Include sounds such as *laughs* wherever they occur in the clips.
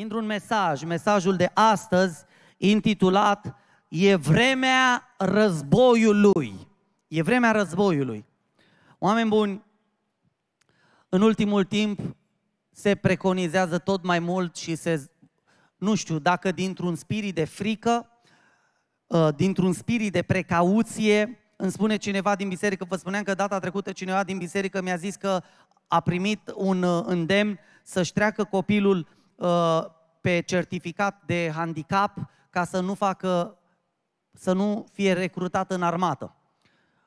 intru un mesaj, mesajul de astăzi intitulat E vremea războiului. E vremea războiului. Oameni buni, în ultimul timp se preconizează tot mai mult și se, nu știu, dacă dintr-un spirit de frică, ă, dintr-un spirit de precauție, îmi spune cineva din biserică, vă spuneam că data trecută cineva din biserică mi-a zis că a primit un ă, îndemn să-și treacă copilul Uh, pe certificat de handicap ca să nu facă, să nu fie recrutat în armată.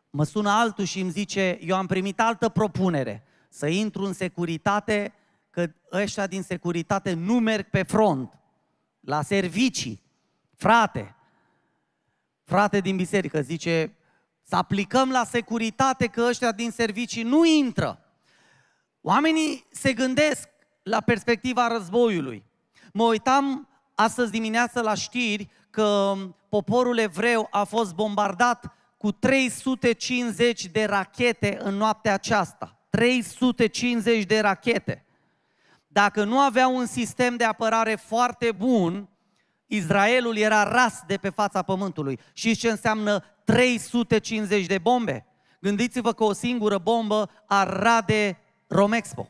Mă sună altul și îmi zice, eu am primit altă propunere, să intru în securitate, că ăștia din securitate nu merg pe front, la servicii, frate, frate din biserică, zice, să aplicăm la securitate că ăștia din servicii nu intră. Oamenii se gândesc, la perspectiva războiului. Mă uitam astăzi dimineață la știri că poporul evreu a fost bombardat cu 350 de rachete în noaptea aceasta. 350 de rachete. Dacă nu avea un sistem de apărare foarte bun, Israelul era ras de pe fața pământului. Și ce înseamnă 350 de bombe? Gândiți-vă că o singură bombă ar rade Romexpo.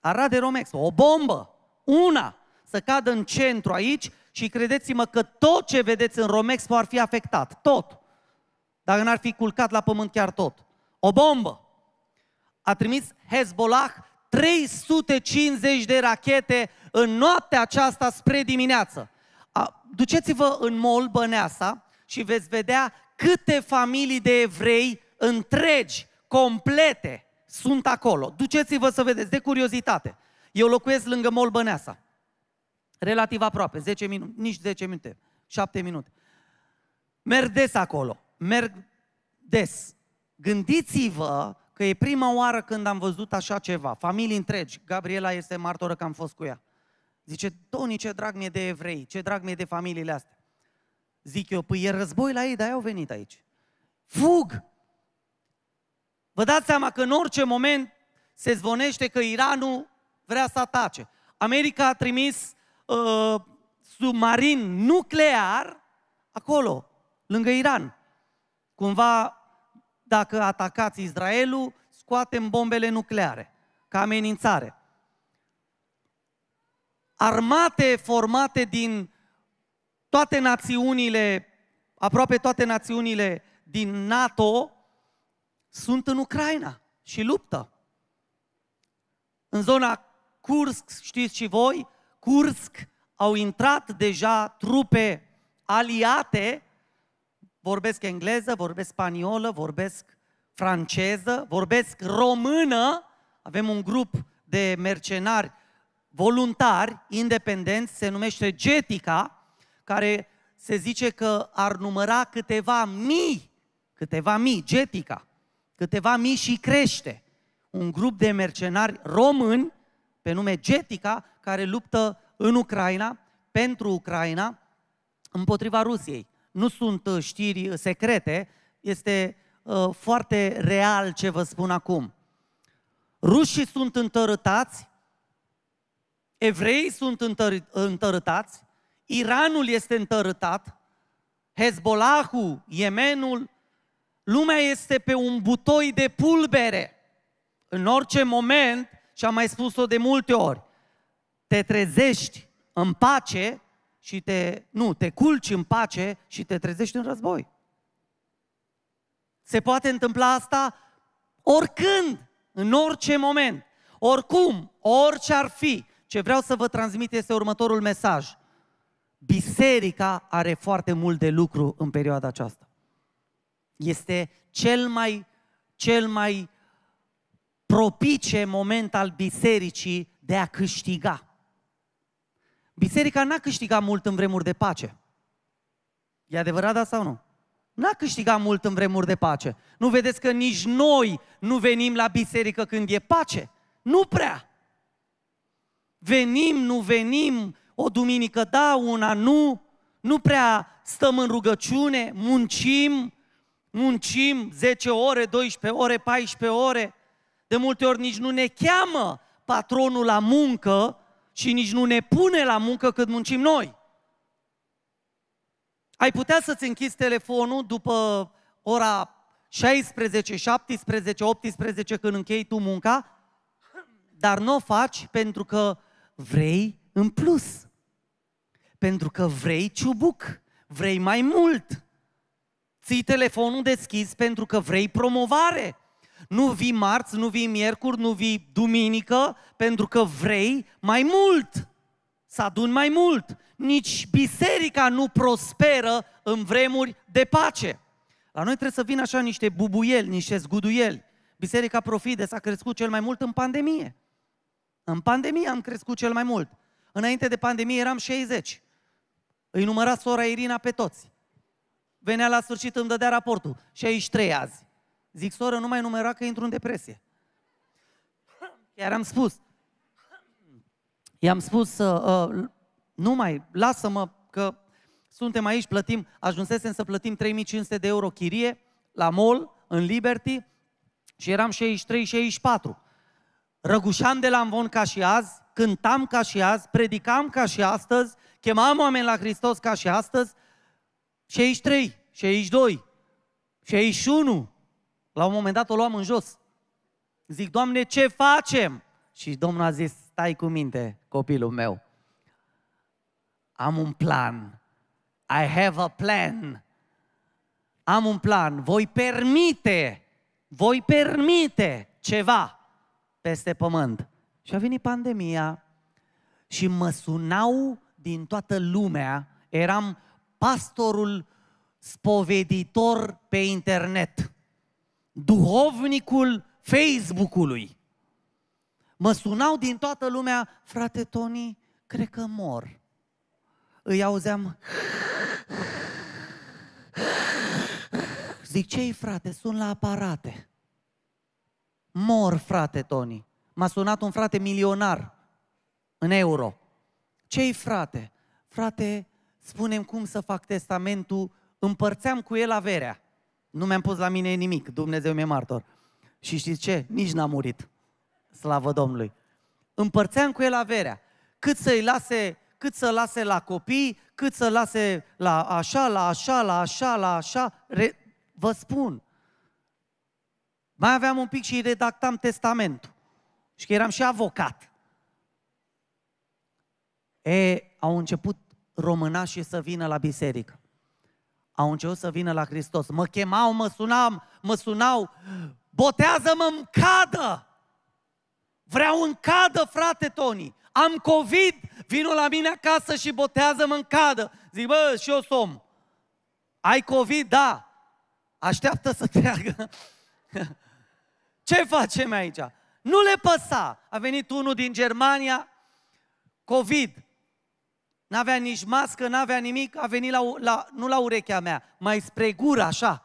Arad de Romex, o bombă, una, să cadă în centru aici și credeți-mă că tot ce vedeți în Romex ar fi afectat, tot. Dacă n-ar fi culcat la pământ chiar tot. O bombă. A trimis Hezbollah 350 de rachete în noaptea aceasta spre dimineață. duceți-vă în mol Băneasa și veți vedea câte familii de evrei întregi, complete, sunt acolo. Duceți-vă să vedeți, de curiozitate. Eu locuiesc lângă Molbăneasa, relativ aproape, 10 minute, nici 10 minute, 7 minute. Merg des acolo, merg des. Gândiți-vă că e prima oară când am văzut așa ceva, familii întregi, Gabriela este martoră că am fost cu ea. Zice, Toni, ce drag mie de evrei, ce drag mie de familiile astea. Zic eu, păi e război la ei, dar au venit aici. Fug! Vă dați seama că în orice moment se zvonește că Iranul vrea să atace. America a trimis uh, submarin nuclear acolo, lângă Iran. Cumva, dacă atacați Israelul, scoatem bombele nucleare, ca amenințare. Armate formate din toate națiunile, aproape toate națiunile din NATO, sunt în Ucraina și luptă. În zona Kursk, știți și voi, Kursk au intrat deja trupe aliate, vorbesc engleză, vorbesc spaniolă, vorbesc franceză, vorbesc română, avem un grup de mercenari voluntari, independenți, se numește Getica, care se zice că ar număra câteva mii, câteva mii, Getica câteva mii și crește un grup de mercenari români pe nume Getica, care luptă în Ucraina, pentru Ucraina, împotriva Rusiei. Nu sunt uh, știri uh, secrete, este uh, foarte real ce vă spun acum. Rușii sunt întărâtați, evreii sunt întăr- întărâtați, Iranul este întărâtat, Hezbollahul, Yemenul, Lumea este pe un butoi de pulbere. În orice moment, și am mai spus-o de multe ori, te trezești în pace și te, nu, te culci în pace și te trezești în război. Se poate întâmpla asta oricând, în orice moment, oricum, orice ar fi. Ce vreau să vă transmit este următorul mesaj. Biserica are foarte mult de lucru în perioada aceasta. Este cel mai, cel mai propice moment al bisericii de a câștiga. Biserica n-a câștigat mult în vremuri de pace. E adevărat asta da sau nu? N-a câștigat mult în vremuri de pace. Nu vedeți că nici noi nu venim la biserică când e pace? Nu prea. Venim, nu venim, o duminică da, una nu, nu prea stăm în rugăciune, muncim, muncim 10 ore, 12 ore, 14 ore, de multe ori nici nu ne cheamă patronul la muncă și nici nu ne pune la muncă cât muncim noi. Ai putea să-ți închizi telefonul după ora 16, 17, 18 când închei tu munca, dar nu o faci pentru că vrei în plus. Pentru că vrei ciubuc, vrei mai mult ții telefonul deschis pentru că vrei promovare. Nu vii marți, nu vii miercuri, nu vii duminică pentru că vrei mai mult. Să adun mai mult. Nici biserica nu prosperă în vremuri de pace. La noi trebuie să vină așa niște bubuieli, niște zguduieli. Biserica Profide s-a crescut cel mai mult în pandemie. În pandemie am crescut cel mai mult. Înainte de pandemie eram 60. Îi număra sora Irina pe toți venea la sfârșit, îmi dădea raportul. Și aici trei azi. Zic, soră, nu mai numera că intru în depresie. Chiar am spus. I-am spus, uh, uh, nu mai, lasă-mă că suntem aici, plătim, ajunsesem să plătim 3500 de euro chirie la mall, în Liberty, și eram 63 și aici Răgușam de la Amvon ca și azi, cântam ca și azi, predicam ca și astăzi, chemam oameni la Hristos ca și astăzi, și aici trei, și aici doi, și aici unu. La un moment dat o luam în jos. Zic, Doamne, ce facem? Și Domnul a zis, stai cu minte, copilul meu. Am un plan. I have a plan. Am un plan. Voi permite, voi permite ceva peste pământ. Și a venit pandemia și mă sunau din toată lumea. Eram pastorul spoveditor pe internet, duhovnicul Facebook-ului. Mă sunau din toată lumea, frate Tony, cred că mor. Îi auzeam... Zic, ce frate? Sunt la aparate. Mor, frate Tony. M-a sunat un frate milionar în euro. ce frate? Frate, spunem cum să fac testamentul, împărțeam cu el averea. Nu mi-am pus la mine nimic, Dumnezeu mi-e martor. Și știți ce? Nici n-a murit. Slavă Domnului. Împărțeam cu el averea. Cât să-i lase, cât să lase la copii, cât să lase la așa, la așa, la așa, la așa. Re... Vă spun. Mai aveam un pic și redactam testamentul. Și că eram și avocat. E, au început româna și să vină la biserică. Au început să vină la Hristos. Mă chemau, mă sunam, mă sunau, botează-mă în cadă! Vreau în cadă, frate Toni! Am COVID, vină la mine acasă și botează-mă în cadă. Zic, bă, și eu som. Ai COVID? Da. Așteaptă să treacă. *laughs* Ce facem aici? Nu le păsa. A venit unul din Germania, COVID. N-avea nici mască, n-avea nimic, a venit la, la, nu la urechea mea, mai spre gură, așa.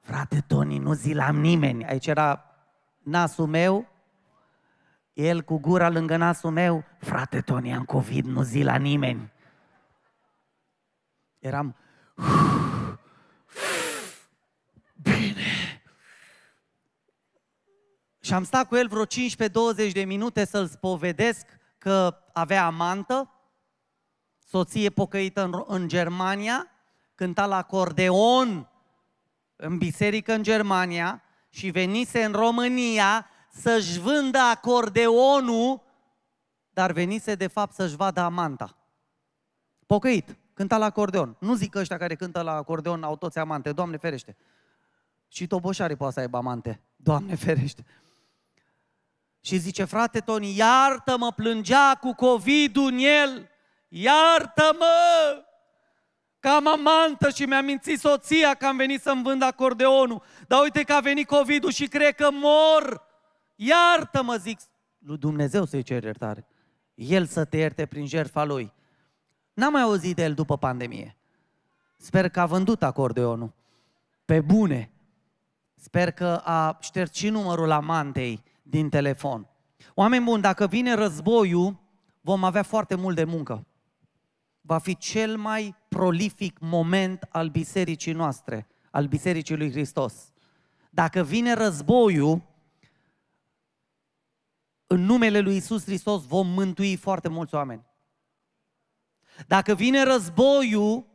Frate Toni, nu la nimeni. Aici era nasul meu, el cu gura lângă nasul meu, frate Toni, am COVID, nu zi la nimeni. Eram, bine. Și am stat cu el vreo 15-20 de minute să-l spovedesc că avea amantă, soție pocăită în, în Germania, cânta la acordeon în biserică în Germania și venise în România să-și vândă acordeonul, dar venise de fapt să-și vadă amanta. Pocăit, cânta la acordeon. Nu zic că ăștia care cântă la acordeon au toți amante, Doamne ferește. Și toboșarii poate să aibă amante, Doamne ferește. Și zice, frate Toni, iartă-mă, plângea cu covid în el iartă-mă că am amantă și mi-a mințit soția că am venit să-mi vând acordeonul, dar uite că a venit covid și cred că mor, iartă-mă, zic, lui Dumnezeu să-i cer iertare. El să te ierte prin jertfa lui. N-am mai auzit de el după pandemie. Sper că a vândut acordeonul. Pe bune. Sper că a șters și numărul amantei din telefon. Oameni buni, dacă vine războiul, vom avea foarte mult de muncă va fi cel mai prolific moment al bisericii noastre, al bisericii lui Hristos. Dacă vine războiul, în numele lui Isus Hristos vom mântui foarte mulți oameni. Dacă vine războiul,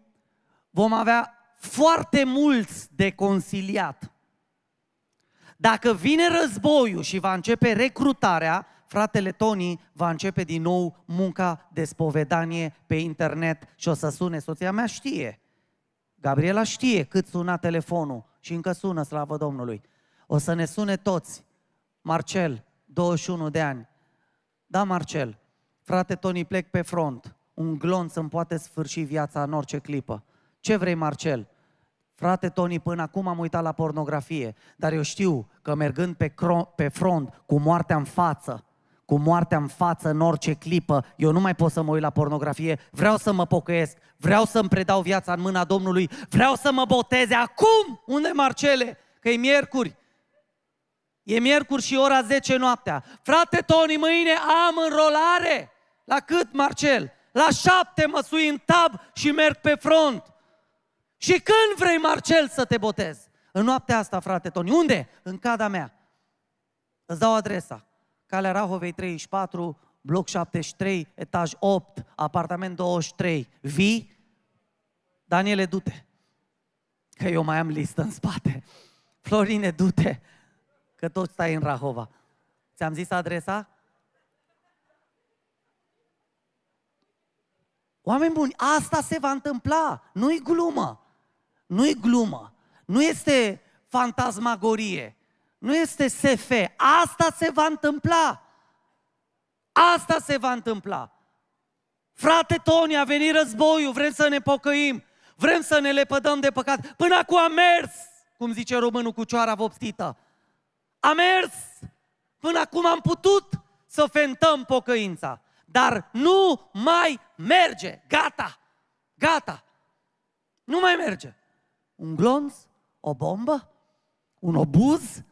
vom avea foarte mulți de consiliat. Dacă vine războiul și va începe recrutarea, fratele Tony va începe din nou munca de spovedanie pe internet și o să sune. Soția mea știe. Gabriela știe cât suna telefonul și încă sună, slavă Domnului. O să ne sune toți. Marcel, 21 de ani. Da, Marcel, frate Tony, plec pe front. Un glonț îmi poate sfârși viața în orice clipă. Ce vrei, Marcel? Frate Tony, până acum am uitat la pornografie, dar eu știu că mergând pe, cro- pe front cu moartea în față, cu moartea în față în orice clipă. Eu nu mai pot să mă uit la pornografie, vreau să mă pocăiesc, vreau să-mi predau viața în mâna Domnului, vreau să mă boteze acum! Unde Marcele? Că e miercuri. E miercuri și ora 10 noaptea. Frate Toni, mâine am înrolare. La cât, Marcel? La șapte mă sui în tab și merg pe front. Și când vrei, Marcel, să te botezi? În noaptea asta, frate Toni. Unde? În cada mea. Îți dau adresa. Calea Rahovei 34, bloc 73, etaj 8, apartament 23. Vii? Daniele, du-te. Că eu mai am listă în spate. Florine, du-te. Că tot stai în Rahova. Ți-am zis adresa? Oameni buni, asta se va întâmpla. Nu-i glumă. Nu-i glumă. Nu este fantasmagorie. Nu este SF. Asta se va întâmpla. Asta se va întâmpla. Frate Toni, a venit războiul, vrem să ne pocăim, vrem să ne lepădăm de păcat. Până acum a mers, cum zice românul cu cioara vopsită. A mers! Până acum am putut să fentăm pocăința. Dar nu mai merge. Gata! Gata! Nu mai merge. Un glonț? O bombă? Un obuz?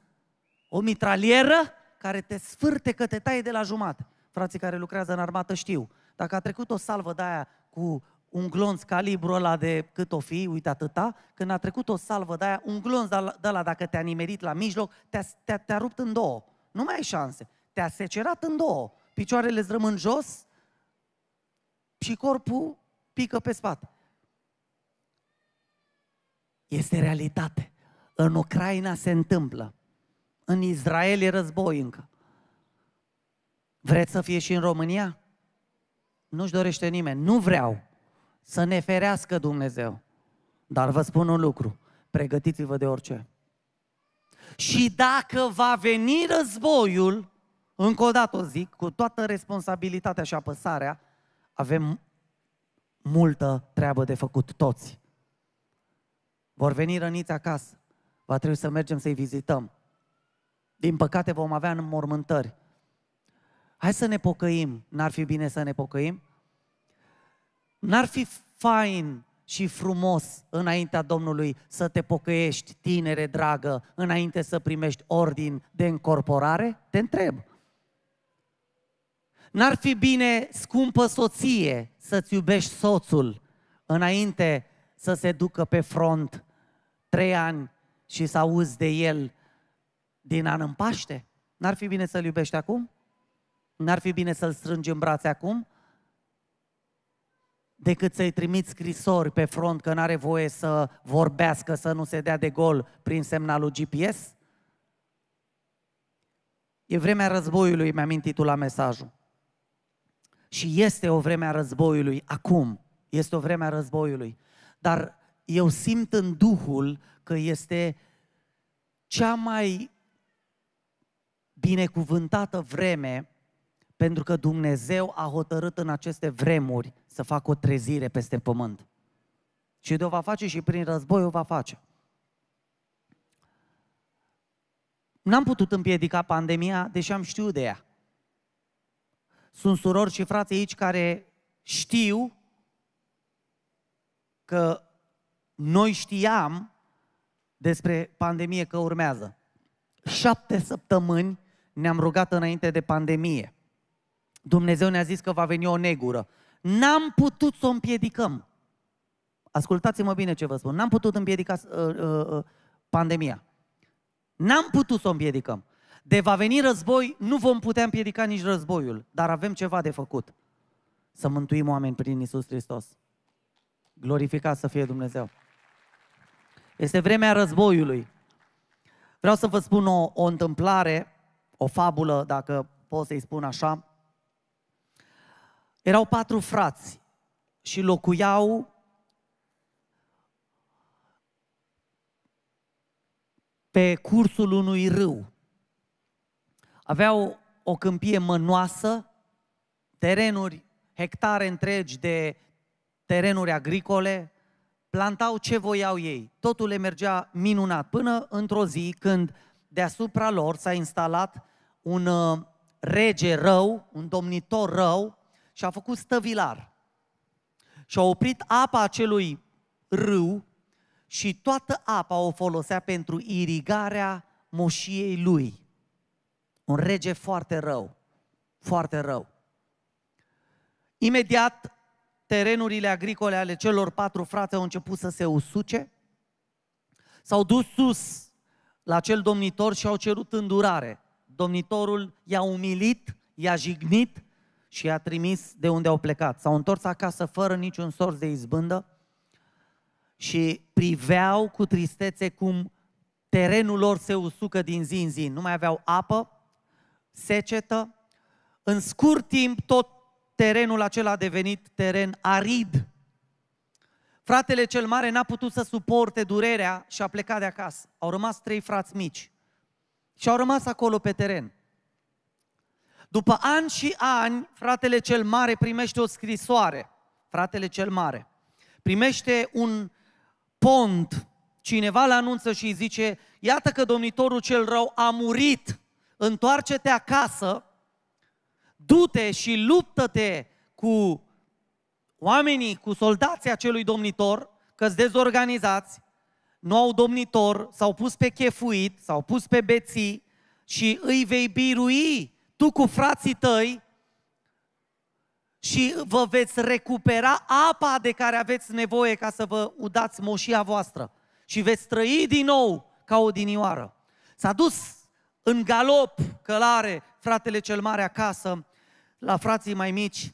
O mitralieră care te sfârte că te taie de la jumătate. Frații care lucrează în armată știu. Dacă a trecut o salvă de aia cu un glonț calibru ăla de cât o fi, uite atâta, când a trecut o salvă de aia, un glonț de ăla dacă te-a nimerit la mijloc, te-a, te-a, te-a rupt în două. Nu mai ai șanse. Te-a secerat în două. Picioarele îți rămân jos și corpul pică pe spate. Este realitate. În Ucraina se întâmplă. În Israel e război încă. Vreți să fie și în România? Nu-și dorește nimeni. Nu vreau să ne ferească Dumnezeu. Dar vă spun un lucru. Pregătiți-vă de orice. Și dacă va veni războiul, încă o dată o zic, cu toată responsabilitatea și apăsarea, avem multă treabă de făcut toți. Vor veni răniți acasă, va trebui să mergem să-i vizităm, din păcate vom avea în mormântări. Hai să ne pocăim. N-ar fi bine să ne pocăim? N-ar fi fain și frumos înaintea Domnului să te pocăiești, tinere dragă, înainte să primești ordin de încorporare? Te întreb. N-ar fi bine, scumpă soție, să-ți iubești soțul înainte să se ducă pe front trei ani și să auzi de el din an în Paște? N-ar fi bine să-L iubești acum? N-ar fi bine să-L strângi în brațe acum? Decât să-i trimiți scrisori pe front că n-are voie să vorbească, să nu se dea de gol prin semnalul GPS? E vremea războiului, mi-am intitulat mesajul. Și este o vreme a războiului, acum este o vreme a războiului. Dar eu simt în Duhul că este cea mai binecuvântată vreme pentru că Dumnezeu a hotărât în aceste vremuri să facă o trezire peste pământ. Și de o va face și prin război o va face. N-am putut împiedica pandemia, deși am știut de ea. Sunt surori și frații aici care știu că noi știam despre pandemie că urmează. Șapte săptămâni ne-am rugat înainte de pandemie. Dumnezeu ne-a zis că va veni o negură. N-am putut să o împiedicăm. Ascultați-mă bine ce vă spun. N-am putut împiedica uh, uh, uh, pandemia. N-am putut să o împiedicăm. De va veni război, nu vom putea împiedica nici războiul, dar avem ceva de făcut. Să mântuim oameni prin Isus Hristos. Glorificat să fie Dumnezeu. Este vremea războiului. Vreau să vă spun o, o întâmplare o fabulă, dacă pot să-i spun așa. Erau patru frați și locuiau pe cursul unui râu. Aveau o câmpie mănoasă, terenuri, hectare întregi de terenuri agricole, plantau ce voiau ei. Totul le mergea minunat, până într-o zi când deasupra lor s-a instalat un uh, rege rău, un domnitor rău și a făcut stăvilar. Și a oprit apa acelui râu și toată apa o folosea pentru irigarea moșiei lui. Un rege foarte rău, foarte rău. Imediat, terenurile agricole ale celor patru frați au început să se usuce, s-au dus sus la acel domnitor și au cerut îndurare. Domnitorul i-a umilit, i-a jignit și i-a trimis de unde au plecat. S-au întors acasă fără niciun sorț de izbândă și priveau cu tristețe cum terenul lor se usucă din zi în zi. Nu mai aveau apă, secetă. În scurt timp tot terenul acela a devenit teren arid Fratele cel mare n-a putut să suporte durerea și a plecat de acasă. Au rămas trei frați mici și au rămas acolo pe teren. După ani și ani, fratele cel mare primește o scrisoare. Fratele cel mare primește un pont. Cineva îl anunță și îi zice, iată că domnitorul cel rău a murit, întoarce-te acasă, du-te și luptă-te cu oamenii cu soldații acelui domnitor, că dezorganizați, nu au domnitor, s-au pus pe chefuit, s-au pus pe beții și îi vei birui tu cu frații tăi și vă veți recupera apa de care aveți nevoie ca să vă udați moșia voastră și veți trăi din nou ca o dinioară. S-a dus în galop călare fratele cel mare acasă la frații mai mici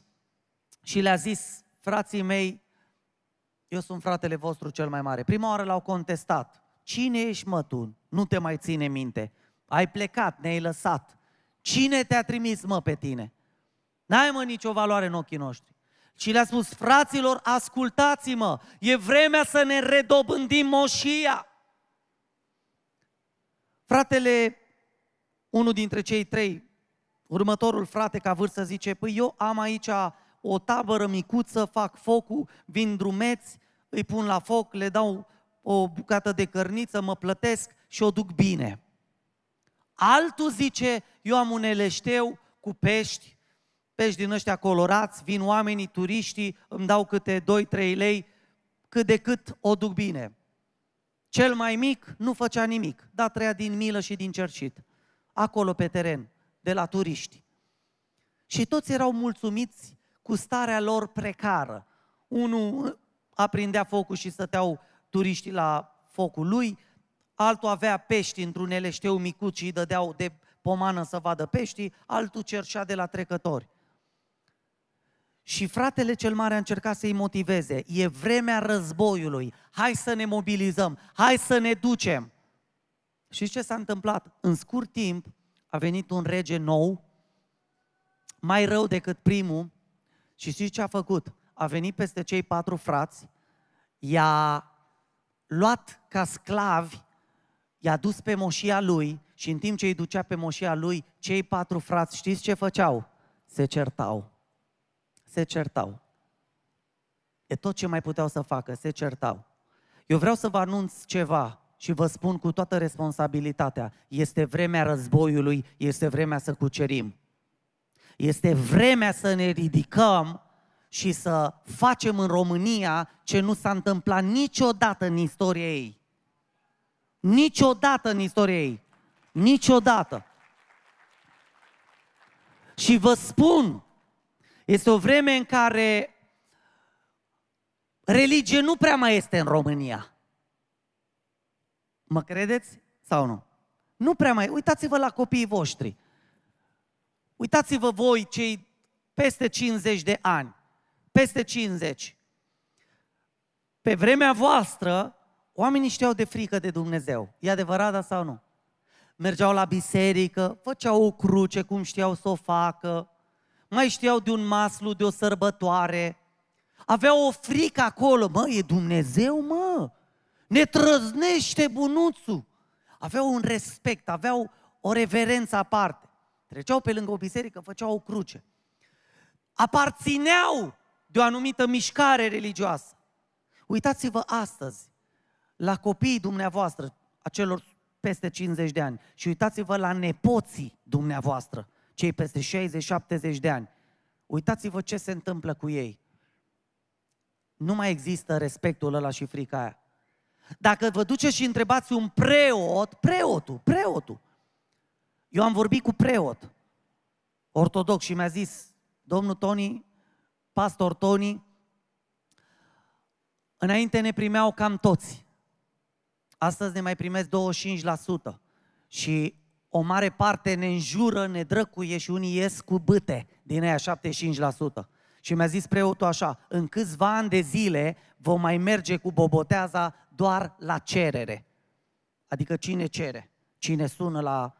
și le-a zis frații mei, eu sunt fratele vostru cel mai mare. Prima oară l-au contestat. Cine ești, mă, tu? Nu te mai ține minte. Ai plecat, ne-ai lăsat. Cine te-a trimis, mă, pe tine? N-ai, mă, nicio valoare în ochii noștri. Și le-a spus, fraților, ascultați-mă, e vremea să ne redobândim moșia. Fratele, unul dintre cei trei, următorul frate ca vârstă zice, păi eu am aici o tabără micuță, fac focul, vin drumeți, îi pun la foc, le dau o bucată de cărniță, mă plătesc și o duc bine. Altul zice, eu am un eleșteu cu pești, pești din ăștia colorați, vin oamenii, turiștii, îmi dau câte 2-3 lei, cât de cât o duc bine. Cel mai mic nu făcea nimic, dar trăia din milă și din cercit, acolo pe teren, de la turiști. Și toți erau mulțumiți cu starea lor precară. Unul aprindea focul și stăteau turiștii la focul lui, altul avea pești într-un eleșteu micut și îi dădeau de pomană să vadă peștii, altul cerșea de la trecători. Și fratele cel mare a încercat să-i motiveze. E vremea războiului. Hai să ne mobilizăm. Hai să ne ducem. Și ce s-a întâmplat? În scurt timp a venit un rege nou, mai rău decât primul, și știți ce a făcut? A venit peste cei patru frați, i-a luat ca sclavi, i-a dus pe moșia lui și în timp ce îi ducea pe moșia lui, cei patru frați, știți ce făceau? Se certau. Se certau. E tot ce mai puteau să facă, se certau. Eu vreau să vă anunț ceva și vă spun cu toată responsabilitatea. Este vremea războiului, este vremea să cucerim. Este vremea să ne ridicăm și să facem în România ce nu s-a întâmplat niciodată în istoria ei. Niciodată în istoria ei. Niciodată. Și vă spun, este o vreme în care religie nu prea mai este în România. Mă credeți sau nu? Nu prea mai. Uitați-vă la copiii voștri. Uitați-vă voi cei peste 50 de ani, peste 50. Pe vremea voastră, oamenii știau de frică de Dumnezeu. E adevărat, da sau nu? Mergeau la biserică, făceau o cruce, cum știau să o facă, mai știau de un maslu, de o sărbătoare. Aveau o frică acolo, mă, e Dumnezeu, mă, ne trăznește bunuțul. Aveau un respect, aveau o reverență aparte. Treceau pe lângă o biserică, făceau o cruce. Aparțineau de o anumită mișcare religioasă. Uitați-vă astăzi la copiii dumneavoastră, acelor peste 50 de ani, și uitați-vă la nepoții dumneavoastră, cei peste 60-70 de ani. Uitați-vă ce se întâmplă cu ei. Nu mai există respectul ăla și frica aia. Dacă vă duceți și întrebați un preot, preotul, preotul, eu am vorbit cu preot ortodox și mi-a zis, domnul Toni, pastor Toni, înainte ne primeau cam toți. Astăzi ne mai primesc 25% și o mare parte ne înjură, ne drăcuie și unii ies cu bâte din aia 75%. Și mi-a zis preotul așa, în câțiva ani de zile vom mai merge cu boboteaza doar la cerere. Adică cine cere, cine sună la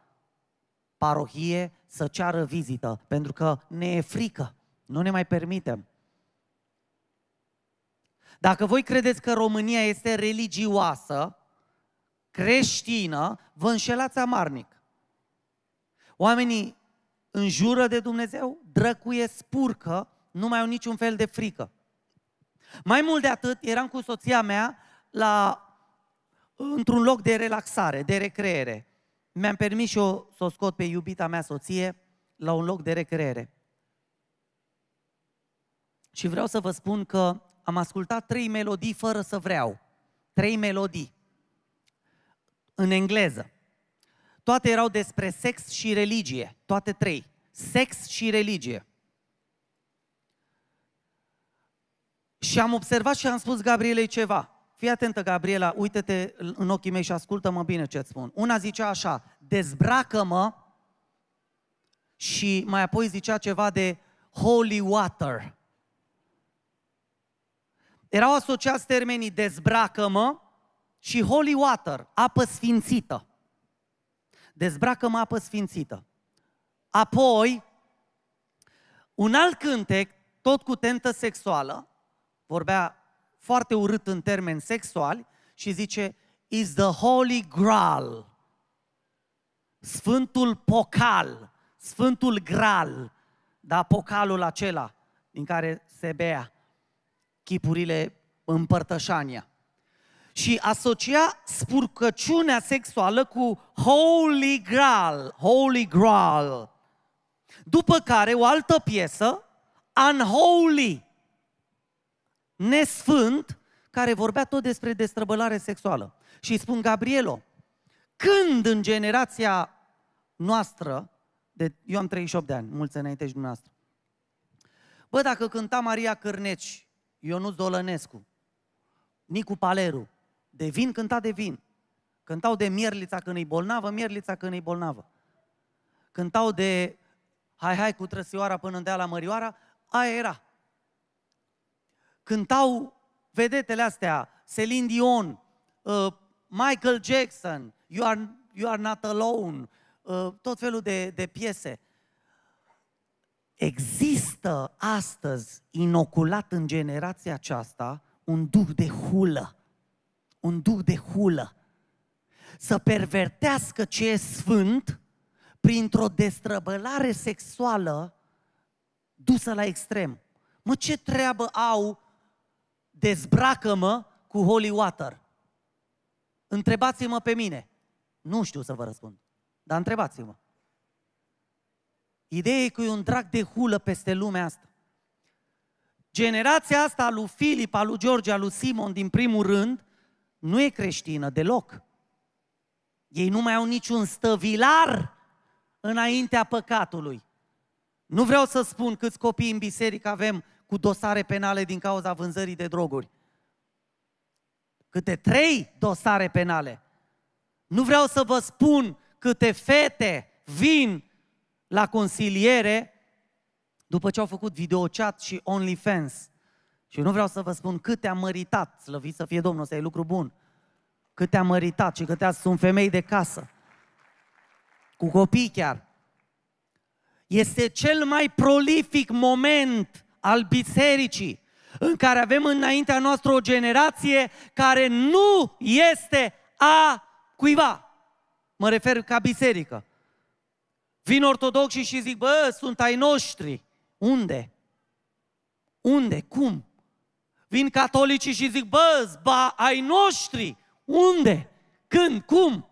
parohie să ceară vizită, pentru că ne e frică, nu ne mai permitem. Dacă voi credeți că România este religioasă, creștină, vă înșelați amarnic. Oamenii înjură de Dumnezeu, drăcuie, spurcă, nu mai au niciun fel de frică. Mai mult de atât, eram cu soția mea la, într-un loc de relaxare, de recreere mi-am permis și eu să o scot pe iubita mea soție la un loc de recreere. Și vreau să vă spun că am ascultat trei melodii fără să vreau. Trei melodii. În engleză. Toate erau despre sex și religie. Toate trei. Sex și religie. Și am observat și am spus Gabrielei ceva. Fii atentă, Gabriela, uite-te în ochii mei și ascultă-mă bine ce-ți spun. Una zicea așa, dezbracă-mă și mai apoi zicea ceva de holy water. Erau asociați termenii dezbracă-mă și holy water, apă sfințită. Dezbracă-mă apă sfințită. Apoi, un alt cântec, tot cu tentă sexuală, vorbea foarte urât în termeni sexuali și zice is the holy graal. Sfântul pocal, Sfântul Graal, da, pocalul acela din care se bea chipurile împărtășania. Și asocia spurcăciunea sexuală cu Holy Graal, Holy Graal. După care o altă piesă, Unholy, nesfânt care vorbea tot despre destrăbălare sexuală. Și îi spun, Gabrielo, când în generația noastră, de, eu am 38 de ani, mulți înainte și dumneavoastră, bă, dacă cânta Maria Cârneci, Ionuț Dolănescu, Nicu Paleru, de vin cânta de vin, cântau de Mierlița când e bolnavă, Mierlița când e bolnavă, cântau de Hai, hai cu trăsioara până în deala mărioara, aia era cântau vedetele astea, Celine Dion, uh, Michael Jackson, You Are, you are Not Alone, uh, tot felul de, de piese. Există astăzi, inoculat în generația aceasta, un duh de hulă. Un duh de hulă. Să pervertească ce e sfânt printr-o destrăbălare sexuală dusă la extrem. Mă, ce treabă au dezbracă-mă cu holy water. Întrebați-mă pe mine. Nu știu să vă răspund, dar întrebați-mă. Ideea e că e un drag de hulă peste lumea asta. Generația asta a lui Filip, a lui George, a lui Simon, din primul rând, nu e creștină deloc. Ei nu mai au niciun stăvilar înaintea păcatului. Nu vreau să spun câți copii în biserică avem cu dosare penale din cauza vânzării de droguri. Câte trei dosare penale. Nu vreau să vă spun câte fete vin la consiliere după ce au făcut videochat și OnlyFans. Și nu vreau să vă spun câte am măritat, slăvit să fie Domnul, să e lucru bun, câte am măritat și câte sunt femei de casă, cu copii chiar. Este cel mai prolific moment al bisericii, în care avem înaintea noastră o generație care nu este a cuiva. Mă refer ca biserică. Vin ortodoxi și zic, bă, sunt ai noștri. Unde? Unde? Cum? Vin catolicii și zic, bă, ba, ai noștri. Unde? Când? Cum?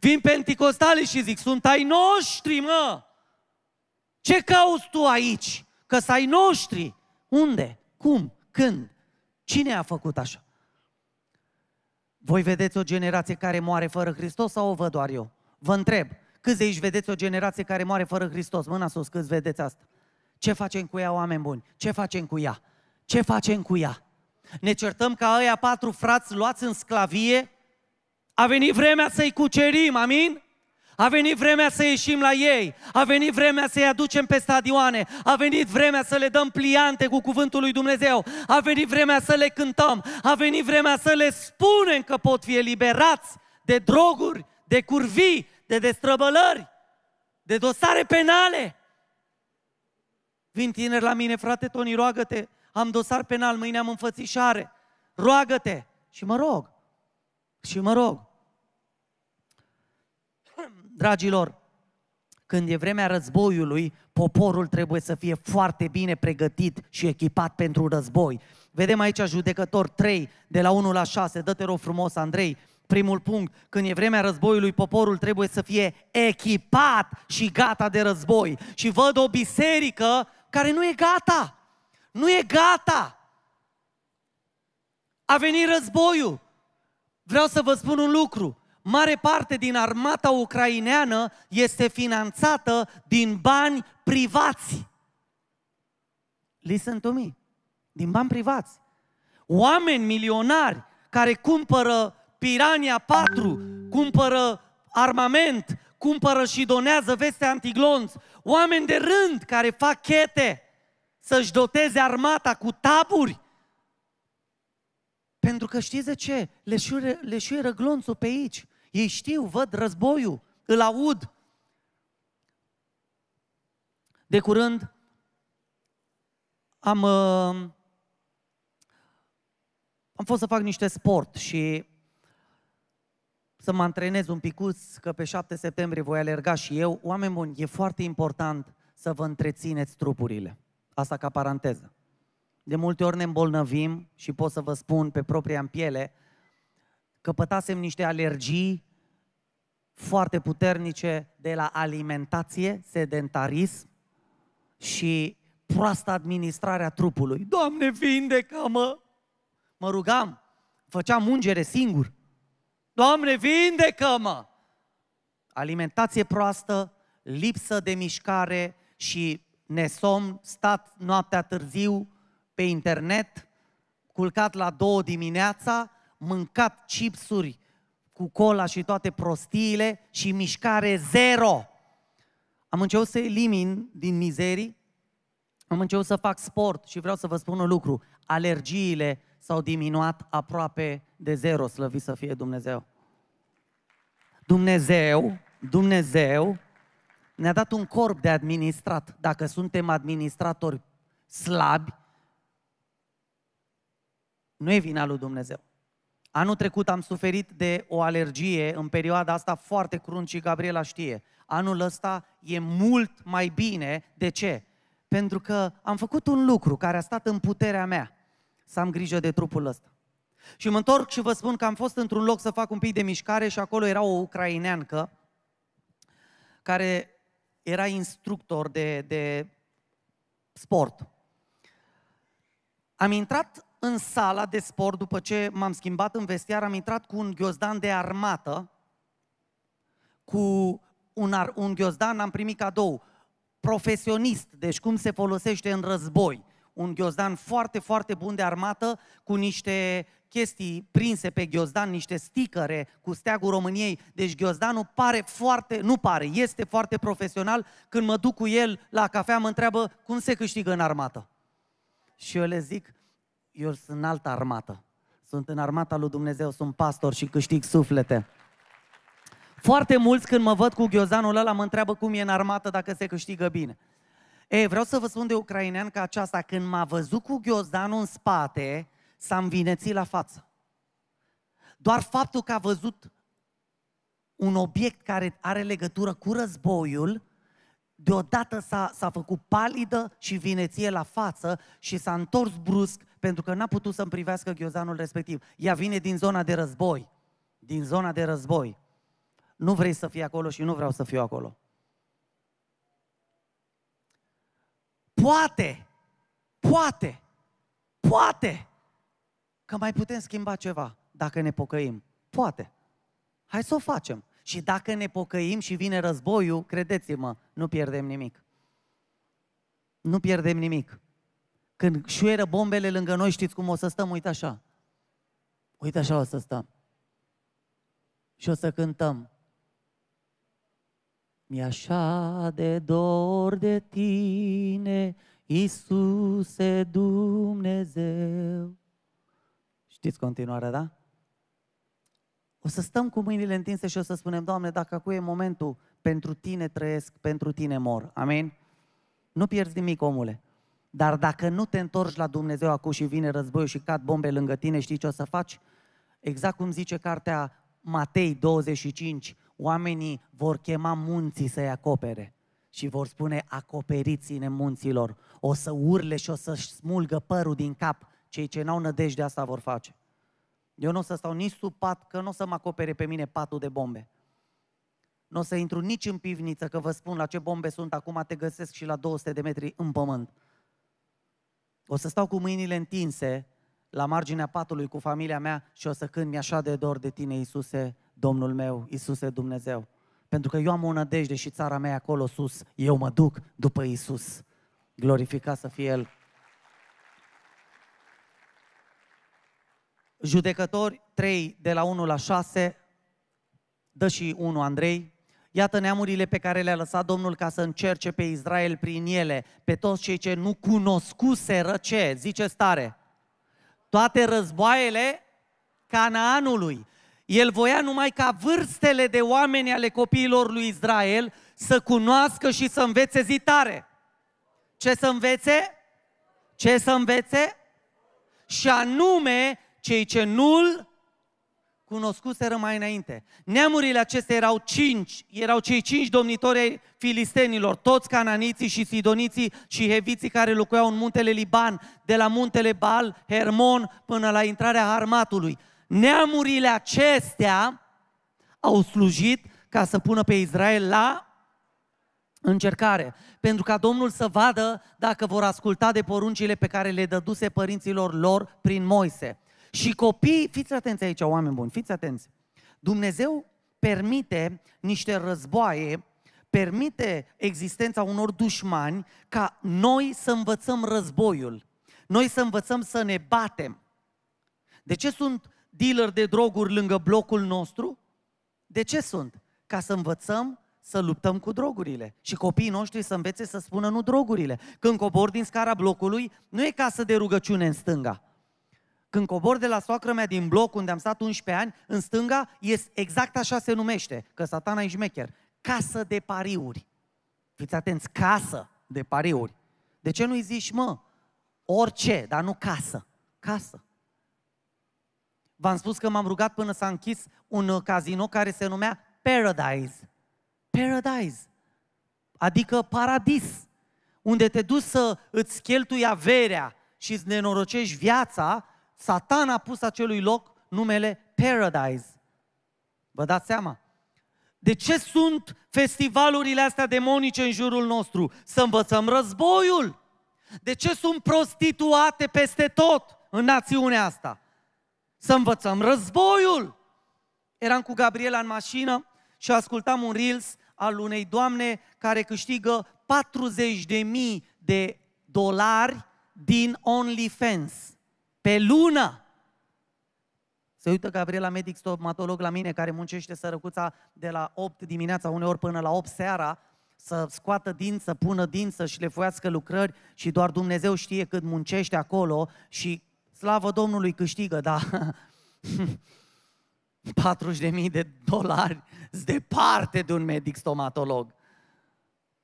Vin penticostalii și zic, sunt ai noștri, mă! Ce cauți tu aici? că să ai noștri. Unde? Cum? Când? Cine a făcut așa? Voi vedeți o generație care moare fără Hristos sau o văd doar eu? Vă întreb, câți de aici vedeți o generație care moare fără Hristos? Mâna sus, câți vedeți asta? Ce facem cu ea, oameni buni? Ce facem cu ea? Ce facem cu ea? Ne certăm ca ăia patru frați luați în sclavie? A venit vremea să-i cucerim, amin? A venit vremea să ieșim la ei, a venit vremea să-i aducem pe stadioane, a venit vremea să le dăm pliante cu cuvântul lui Dumnezeu, a venit vremea să le cântăm, a venit vremea să le spunem că pot fi eliberați de droguri, de curvii, de destrăbălări, de dosare penale. Vin tineri la mine, frate Toni, roagă-te, am dosar penal, mâine am înfățișare, roagă-te și mă rog, și mă rog. Dragilor, când e vremea războiului, poporul trebuie să fie foarte bine pregătit și echipat pentru război. Vedem aici judecător 3, de la 1 la 6, dă-te rog frumos, Andrei, primul punct, când e vremea războiului, poporul trebuie să fie echipat și gata de război. Și văd o biserică care nu e gata. Nu e gata. A venit războiul. Vreau să vă spun un lucru mare parte din armata ucraineană este finanțată din bani privați. Listen to me. Din bani privați. Oameni milionari care cumpără Pirania 4, cumpără armament, cumpără și donează veste antiglonț. Oameni de rând care fac chete să-și doteze armata cu taburi. Pentru că știți de ce? Leșuie, leșuie glonțul pe aici. Ei știu, văd războiul, îl aud. De curând am, uh, am fost să fac niște sport și să mă antrenez un picuț, că pe 7 septembrie voi alerga și eu. Oameni buni, e foarte important să vă întrețineți trupurile. Asta ca paranteză. De multe ori ne îmbolnăvim și pot să vă spun pe propria în piele, pătasem niște alergii foarte puternice de la alimentație, sedentarism și proasta administrarea trupului. Doamne, vindecă-mă! Mă rugam, făceam ungere singur. Doamne, vindecă-mă! Alimentație proastă, lipsă de mișcare și nesom, stat noaptea târziu pe internet, culcat la două dimineața, mâncat chipsuri cu cola și toate prostiile și mișcare zero. Am început să elimin din mizerii, am început să fac sport și vreau să vă spun un lucru. Alergiile s-au diminuat aproape de zero, slăvit să fie Dumnezeu. Dumnezeu, Dumnezeu ne-a dat un corp de administrat. Dacă suntem administratori slabi, nu e vina lui Dumnezeu. Anul trecut am suferit de o alergie în perioada asta foarte crunt și Gabriela știe. Anul ăsta e mult mai bine. De ce? Pentru că am făcut un lucru care a stat în puterea mea. Să am grijă de trupul ăsta. Și mă întorc și vă spun că am fost într-un loc să fac un pic de mișcare și acolo era o ucraineancă care era instructor de, de sport. Am intrat în sala de sport, după ce m-am schimbat în vestiar, am intrat cu un ghiozdan de armată, cu un, ar, un ghiozdan am primit cadou, profesionist, deci cum se folosește în război. Un ghiozdan foarte, foarte bun de armată, cu niște chestii prinse pe ghiozdan, niște sticăre cu steagul României. Deci ghiozdanul pare foarte, nu pare, este foarte profesional. Când mă duc cu el la cafea, mă întreabă cum se câștigă în armată. Și eu le zic, eu sunt în altă armată. Sunt în armata lui Dumnezeu, sunt pastor și câștig suflete. Foarte mulți când mă văd cu ghiozanul ăla mă întreabă cum e în armată dacă se câștigă bine. Ei, vreau să vă spun de ucrainean că aceasta, când m-a văzut cu ghiozanul în spate, s-a învinețit la față. Doar faptul că a văzut un obiect care are legătură cu războiul, deodată s-a, s-a făcut palidă și vineție la față și s-a întors brusc pentru că n-a putut să-mi privească ghiozanul respectiv. Ea vine din zona de război. Din zona de război. Nu vrei să fii acolo și nu vreau să fiu acolo. Poate, poate, poate că mai putem schimba ceva dacă ne pocăim. Poate. Hai să o facem. Și dacă ne pocăim și vine războiul, credeți-mă, nu pierdem nimic. Nu pierdem nimic. Când șuieră bombele lângă noi, știți cum o să stăm? Uite așa. Uite așa o să stăm. Și o să cântăm. Mi-e așa de dor de tine, Iisuse Dumnezeu. Știți continuarea, da? O să stăm cu mâinile întinse și o să spunem, Doamne, dacă acum e momentul, pentru Tine trăiesc, pentru Tine mor. Amin? Nu pierzi nimic, omule. Dar dacă nu te întorci la Dumnezeu acum și vine războiul și cad bombe lângă tine, știi ce o să faci? Exact cum zice cartea Matei 25, oamenii vor chema munții să-i acopere și vor spune acoperiți-ne munților. O să urle și o să-și smulgă părul din cap. Cei ce n-au nădejde asta vor face. Eu nu o să stau nici sub pat, că nu o să mă acopere pe mine patul de bombe. Nu o să intru nici în pivniță, că vă spun la ce bombe sunt acum, te găsesc și la 200 de metri în pământ. O să stau cu mâinile întinse la marginea patului cu familia mea și o să cânt mi-așa de dor de tine, Iisuse, Domnul meu, Iisuse Dumnezeu. Pentru că eu am o nădejde și țara mea acolo sus. Eu mă duc după Iisus. Glorificat să fie El. Judecători 3 de la 1 la 6, dă și 1 Andrei, Iată neamurile pe care le-a lăsat Domnul ca să încerce pe Israel prin ele, pe toți cei ce nu cunoscuse ce, zice stare. Toate războaiele Canaanului. El voia numai ca vârstele de oameni ale copiilor lui Israel să cunoască și să învețe zitare. Ce să învețe? Ce să învețe? Și anume, cei ce nu-L cunoscuseră mai înainte. Neamurile acestea erau cinci, erau cei cinci domnitori ai filistenilor, toți cananiții și sidoniții și heviții care locuiau în muntele Liban, de la muntele Bal, Hermon, până la intrarea armatului. Neamurile acestea au slujit ca să pună pe Israel la încercare, pentru ca Domnul să vadă dacă vor asculta de poruncile pe care le dăduse părinților lor prin Moise. Și copii, fiți atenți aici, oameni buni, fiți atenți. Dumnezeu permite niște războaie, permite existența unor dușmani ca noi să învățăm războiul. Noi să învățăm să ne batem. De ce sunt dealer de droguri lângă blocul nostru? De ce sunt? Ca să învățăm să luptăm cu drogurile și copiii noștri să învețe să spună nu drogurile. Când cobor din scara blocului, nu e casă de rugăciune în stânga, când cobor de la soacră mea din bloc unde am stat 11 ani, în stânga, este exact așa se numește, că satana e șmecher. Casă de pariuri. Fiți atenți, casă de pariuri. De ce nu-i zici, mă, orice, dar nu casă? Casă. V-am spus că m-am rugat până s-a închis un uh, casino care se numea Paradise. Paradise. Adică paradis. Unde te duci să îți cheltui averea și îți nenorocești viața Satan a pus acelui loc numele Paradise. Vă dați seama? De ce sunt festivalurile astea demonice în jurul nostru? Să învățăm războiul. De ce sunt prostituate peste tot în națiunea asta? Să învățăm războiul. Eram cu Gabriela în mașină și ascultam un reels al unei doamne care câștigă 40.000 de dolari din OnlyFans. Pe lună! Se uită Gabriela, medic stomatolog la mine, care muncește sărăcuța de la 8 dimineața, uneori până la 8 seara, să scoată din, să pună din, să șlefuiască lucrări și doar Dumnezeu știe cât muncește acolo și slavă Domnului câștigă, da, 40.000 *laughs* de dolari departe de un medic stomatolog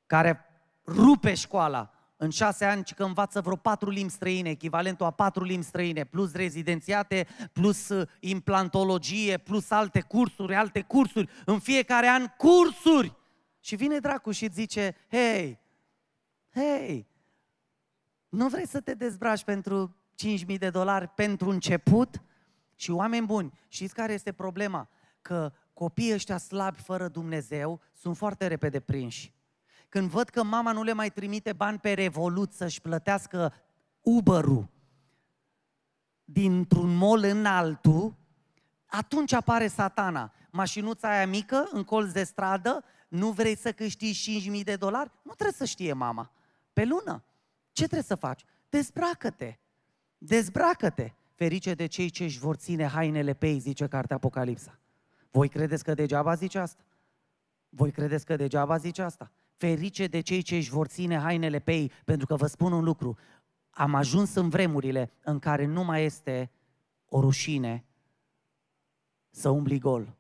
care rupe școala în șase ani că învață vreo patru limbi străine, echivalentul a patru limbi străine, plus rezidențiate, plus uh, implantologie, plus alte cursuri, alte cursuri, în fiecare an cursuri! Și vine dracu și zice, hei, hei, nu vrei să te dezbraci pentru 5.000 de dolari pentru început? Și oameni buni, știți care este problema? Că copiii ăștia slabi fără Dumnezeu sunt foarte repede prinși când văd că mama nu le mai trimite bani pe Revolut să-și plătească uber dintr-un mol în altul, atunci apare satana. Mașinuța aia mică, în colț de stradă, nu vrei să câștigi 5.000 de dolari? Nu trebuie să știe mama. Pe lună. Ce trebuie să faci? Dezbracă-te. Dezbracă-te. Ferice de cei ce își vor ține hainele pe ei, zice cartea Apocalipsa. Voi credeți că degeaba zice asta? Voi credeți că degeaba zice asta? ferice de cei ce își vor ține hainele pe ei, pentru că vă spun un lucru, am ajuns în vremurile în care nu mai este o rușine să umbli gol.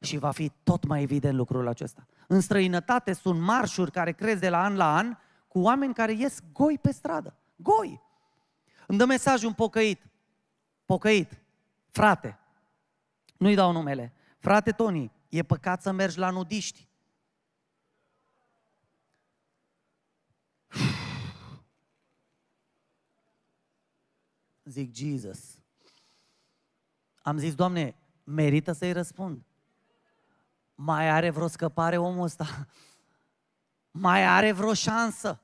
Și va fi tot mai evident lucrul acesta. În străinătate sunt marșuri care cresc de la an la an cu oameni care ies goi pe stradă. Goi! Îmi dă mesaj un pocăit. Pocăit. Frate. Nu-i dau numele. Frate Tony, e păcat să mergi la nudiști. Zic, Jesus. Am zis, Doamne, merită să-i răspund. Mai are vreo scăpare omul ăsta? Mai are vreo șansă?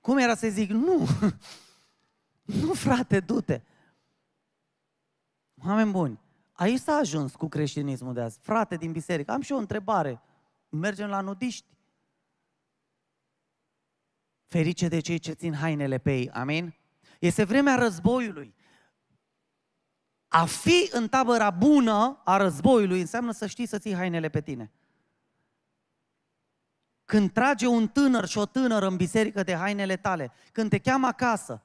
Cum era să zic? Nu! *laughs* Nu, frate, du-te! Oameni buni, aici s-a ajuns cu creștinismul de azi. Frate din biserică, am și eu o întrebare. Mergem la nudiști? Ferice de cei ce țin hainele pe ei. Amin? Este vremea războiului. A fi în tabăra bună a războiului înseamnă să știi să ții hainele pe tine. Când trage un tânăr și o tânără în biserică de hainele tale, când te cheamă acasă,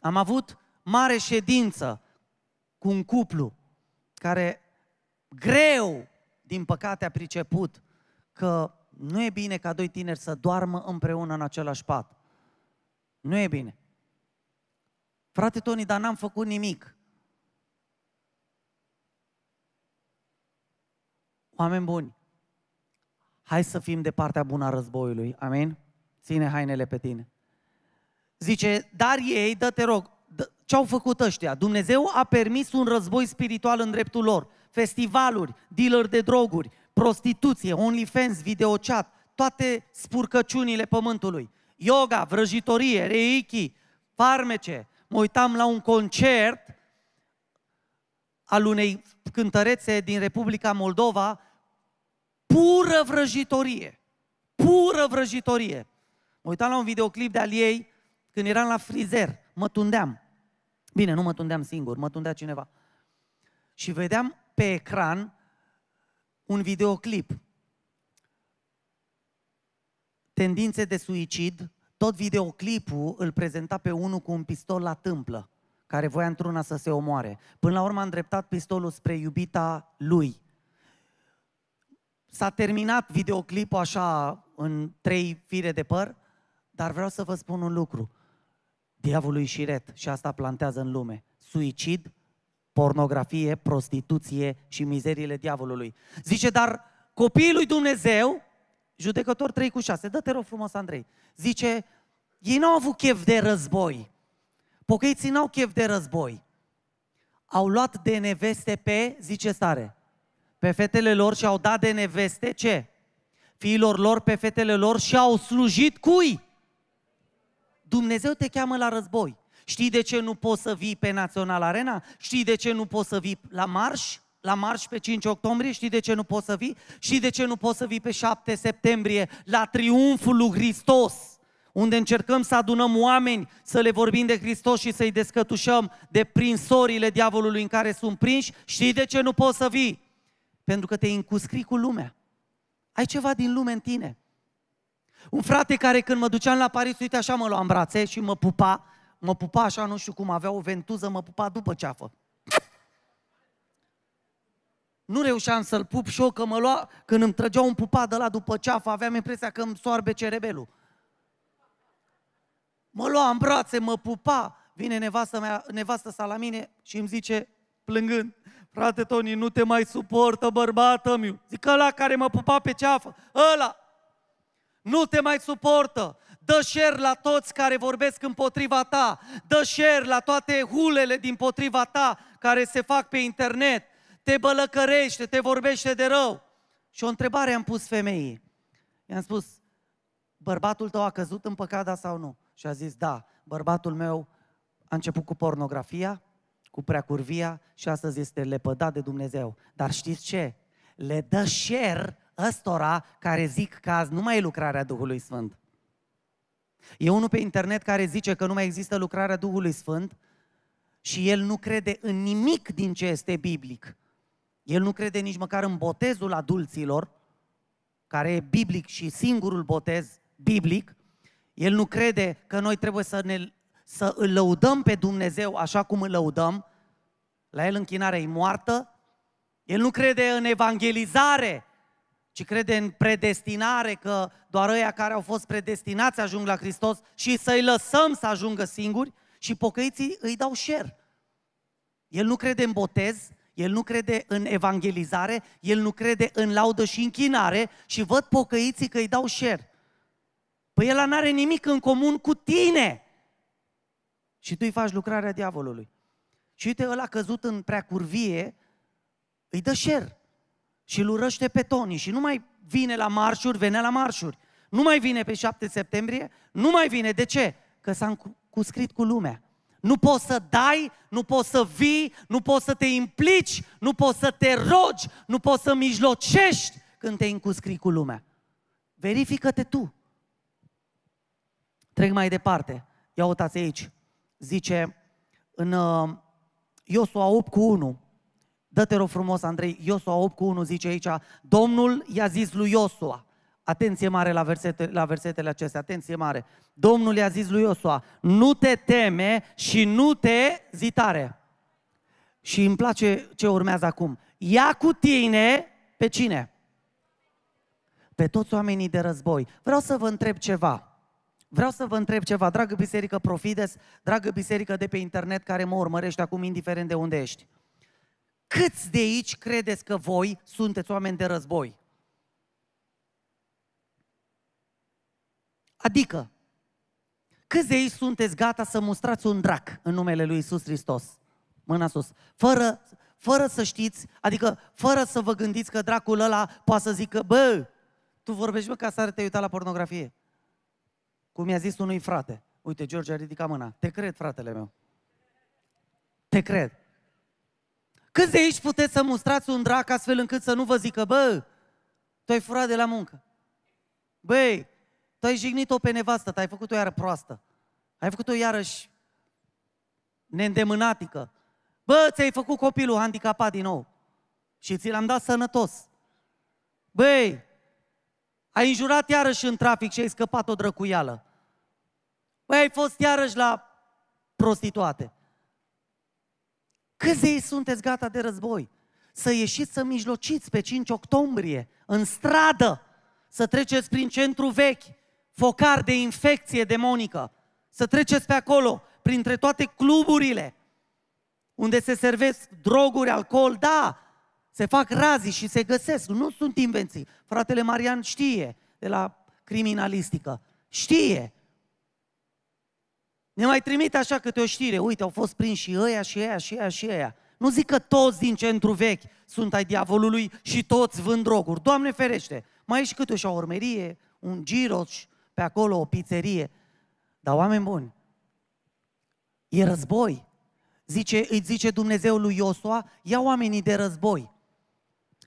am avut mare ședință cu un cuplu care greu, din păcate, a priceput că nu e bine ca doi tineri să doarmă împreună în același pat. Nu e bine. Frate Toni, dar n-am făcut nimic. Oameni buni, hai să fim de partea bună a războiului. Amin? Ține hainele pe tine. Zice, dar ei, dă-te rog, ce-au făcut ăștia? Dumnezeu a permis un război spiritual în dreptul lor. Festivaluri, dealeri de droguri, prostituție, OnlyFans, videochat, toate spurcăciunile pământului, yoga, vrăjitorie, reiki, farmece. Mă uitam la un concert al unei cântărețe din Republica Moldova, pură vrăjitorie, pură vrăjitorie. Mă uitam la un videoclip de-al ei când eram la frizer, mă tundeam. Bine, nu mă tundeam singur, mă tundea cineva. Și vedeam pe ecran un videoclip. Tendințe de suicid, tot videoclipul îl prezenta pe unul cu un pistol la tâmplă, care voia într-una să se omoare. Până la urmă a îndreptat pistolul spre iubita lui. S-a terminat videoclipul așa în trei fire de păr, dar vreau să vă spun un lucru. Diavolul e șiret și asta plantează în lume. Suicid, pornografie, prostituție și mizeriile diavolului. Zice, dar copiii lui Dumnezeu, judecător 3 cu 6, dă-te rog frumos, Andrei, zice, ei n-au avut chef de război. Pocăiții n-au chef de război. Au luat de neveste pe, zice stare, pe fetele lor și au dat de neveste ce? Fiilor lor, pe fetele lor și au slujit cui? Dumnezeu te cheamă la război. Știi de ce nu poți să vii pe Național Arena? Știi de ce nu poți să vii la marș? La marș pe 5 octombrie, știi de ce nu poți să vii? Știi de ce nu poți să vii pe 7 septembrie la triumful lui Hristos? Unde încercăm să adunăm oameni, să le vorbim de Hristos și să-i descătușăm de prinsorile diavolului în care sunt prinși, știi de ce nu poți să vii? Pentru că te-ai încuscrit cu lumea. Ai ceva din lume în tine. Un frate care când mă duceam la Paris, uite așa mă lua în brațe și mă pupa mă pupa așa, nu știu cum, avea o ventuză, mă pupa după ceafă. Nu reușeam să-l pup și eu că mă lua, când îmi trăgea un pupa de la după ceafă, aveam impresia că îmi soarbe cerebelul. Mă lua în brațe, mă pupa, vine nevastă, mea, nevastă sa la mine și îmi zice, plângând, frate Toni, nu te mai suportă bărbată miu. Zic, ăla care mă pupa pe ceafă, ăla, nu te mai suportă dă share la toți care vorbesc împotriva ta, dă share la toate hulele din potriva ta care se fac pe internet, te bălăcărește, te vorbește de rău. Și o întrebare am pus femeii. I-am spus, bărbatul tău a căzut în păcat, da sau nu? Și a zis, da, bărbatul meu a început cu pornografia, cu preacurvia și astăzi este lepădat de Dumnezeu. Dar știți ce? Le dă share ăstora care zic că azi nu mai e lucrarea Duhului Sfânt. E unul pe internet care zice că nu mai există lucrarea Duhului Sfânt și el nu crede în nimic din ce este biblic. El nu crede nici măcar în botezul adulților, care e biblic și singurul botez biblic. El nu crede că noi trebuie să, ne, să îl lăudăm pe Dumnezeu așa cum îl lăudăm. La el închinarea e moartă. El nu crede în evangelizare, ci crede în predestinare că doar ăia care au fost predestinați ajung la Hristos și să-i lăsăm să ajungă singuri și pocăiții îi dau șer. El nu crede în botez, el nu crede în evangelizare, el nu crede în laudă și închinare și văd pocăiții că îi dau șer. Păi el n-are nimic în comun cu tine. Și tu îi faci lucrarea diavolului. Și uite, ăla căzut în prea curvie, îi dă share și îl urăște pe Tony și nu mai vine la marșuri, venea la marșuri. Nu mai vine pe 7 septembrie, nu mai vine. De ce? Că s-a cuscrit cu lumea. Nu poți să dai, nu poți să vii, nu poți să te implici, nu poți să te rogi, nu poți să mijlocești când te încuscri cu lumea. Verifică-te tu. Trec mai departe. Ia uitați aici. Zice în uh, Iosua 8 cu 1. Dă-te rog frumos, Andrei, Iosua 8 cu 1 zice aici, Domnul i-a zis lui Iosua, atenție mare la, versete, la versetele acestea, atenție mare, Domnul i-a zis lui Iosua, nu te teme și nu te zitare. Și îmi place ce urmează acum, ia cu tine pe cine? Pe toți oamenii de război. Vreau să vă întreb ceva. Vreau să vă întreb ceva, dragă biserică Profides, dragă biserică de pe internet care mă urmărește acum indiferent de unde ești. Câți de aici credeți că voi sunteți oameni de război? Adică, câți de aici sunteți gata să mustrați un drac în numele lui Isus Hristos? Mâna sus. Fără, fără să știți, adică fără să vă gândiți că dracul ăla poate să zică, bă, tu vorbești, bă, ca să te uita la pornografie. Cum i-a zis unui frate. Uite, George a ridicat mâna. Te cred, fratele meu. Te cred. Câți de aici puteți să mustrați un drac astfel încât să nu vă zică, bă, tu ai furat de la muncă. Băi, tu ai jignit-o pe nevastă, ai făcut-o iară proastă. Ai făcut-o iarăși neîndemânatică. Bă, ți-ai făcut copilul handicapat din nou și ți l-am dat sănătos. Băi, ai înjurat iarăși în trafic și ai scăpat o drăcuială. Băi, ai fost iarăși la prostituate. Câți de ei sunteți gata de război? Să ieșiți să mijlociți pe 5 octombrie, în stradă, să treceți prin centru vechi, focar de infecție demonică, să treceți pe acolo, printre toate cluburile, unde se servesc droguri, alcool, da, se fac razi și se găsesc, nu sunt invenții. Fratele Marian știe de la criminalistică, știe ne mai trimite așa câte o știre, uite, au fost prinși și ăia, și ăia, și ăia, și ăia. Nu zic că toți din centru vechi sunt ai diavolului și toți vând droguri. Doamne ferește, mai e și câte o șaormerie, un giroș pe acolo, o pizzerie. Dar oameni buni, e război. Zice, îi zice Dumnezeu lui Iosua, ia oamenii de război.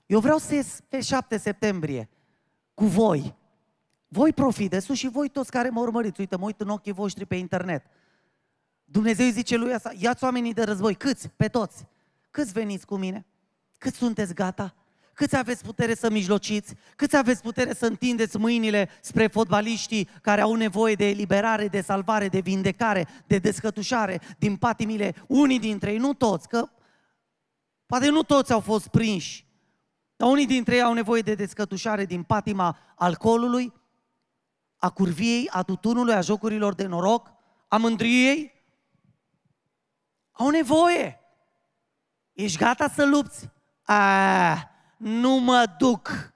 Eu vreau să ies pe 7 septembrie cu voi voi profi de sus și voi toți care mă urmăriți, uite, mă uit în ochii voștri pe internet. Dumnezeu îi zice lui asta, ia-ți oamenii de război, câți? Pe toți. Câți veniți cu mine? Cât sunteți gata? Câți aveți putere să mijlociți? Câți aveți putere să întindeți mâinile spre fotbaliștii care au nevoie de eliberare, de salvare, de vindecare, de descătușare din patimile unii dintre ei, nu toți, că poate nu toți au fost prinși, dar unii dintre ei au nevoie de descătușare din patima alcoolului, a curviei, a tutunului, a jocurilor de noroc, a mândriei? Au nevoie. Ești gata să lupți? A, nu mă duc.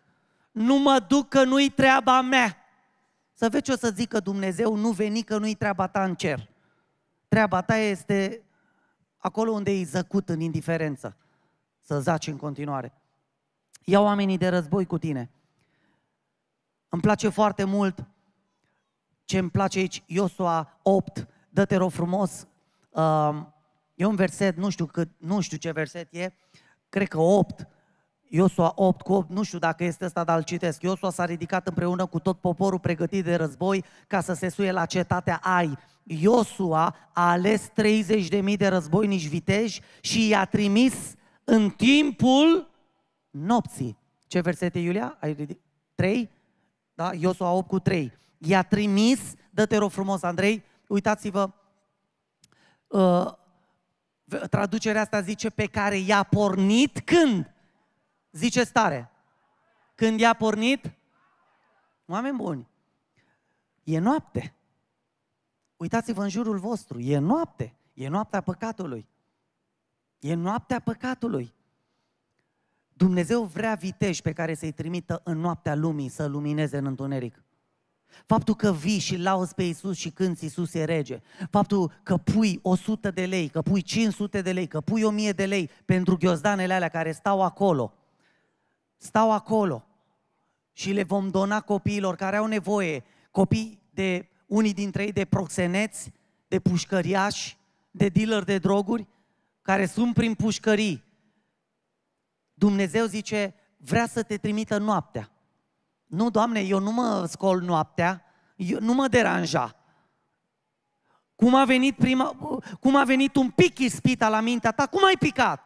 Nu mă duc că nu-i treaba mea. Să vezi ce o să zică Dumnezeu, nu veni că nu-i treaba ta în cer. Treaba ta este acolo unde e zăcut în indiferență. Să zaci în continuare. Ia oamenii de război cu tine. Îmi place foarte mult ce îmi place aici, Iosua 8, dă-te rog frumos, uh, e un verset, nu știu, cât, nu știu ce verset e, cred că 8, Iosua 8 cu 8, nu știu dacă este ăsta, dar îl citesc. Iosua s-a ridicat împreună cu tot poporul pregătit de război ca să se suie la cetatea Ai. Iosua a ales 30.000 de războinici viteji și i-a trimis în timpul nopții. Ce versete, Iulia? Ai ridic... 3? Da? Iosua 8 cu 3 i-a trimis, dă-te rog frumos, Andrei, uitați-vă, uh, traducerea asta zice pe care i-a pornit când? Zice stare. Când i-a pornit? Oameni buni, e noapte. Uitați-vă în jurul vostru, e noapte. E noaptea păcatului. E noaptea păcatului. Dumnezeu vrea vitej pe care să-i trimită în noaptea lumii să lumineze în întuneric. Faptul că vii și lauzi pe Isus și când Isus e rege. Faptul că pui 100 de lei, că pui 500 de lei, că pui 1000 de lei pentru ghiozdanele alea care stau acolo. Stau acolo și le vom dona copiilor care au nevoie, copii de unii dintre ei de proxeneți, de pușcăriași, de dealer de droguri, care sunt prin pușcării. Dumnezeu zice, vrea să te trimită noaptea. Nu, Doamne, eu nu mă scol noaptea, eu, nu mă deranja. Cum a, venit prima, cum a venit un pic ispita la mintea ta, cum ai picat?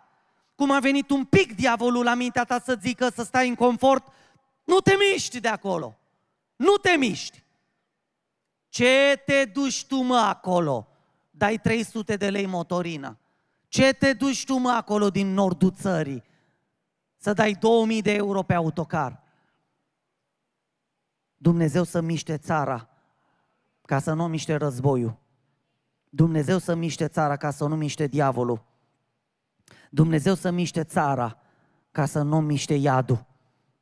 Cum a venit un pic diavolul la mintea ta să zică să stai în confort, nu te miști de acolo. Nu te miști. Ce te duci tu mă acolo? Dai 300 de lei motorină. Ce te duci tu mă acolo din nordul țării? Să dai 2000 de euro pe autocar. Dumnezeu să miște țara ca să nu miște războiul. Dumnezeu să miște țara ca să nu miște diavolul. Dumnezeu să miște țara ca să nu miște iadul.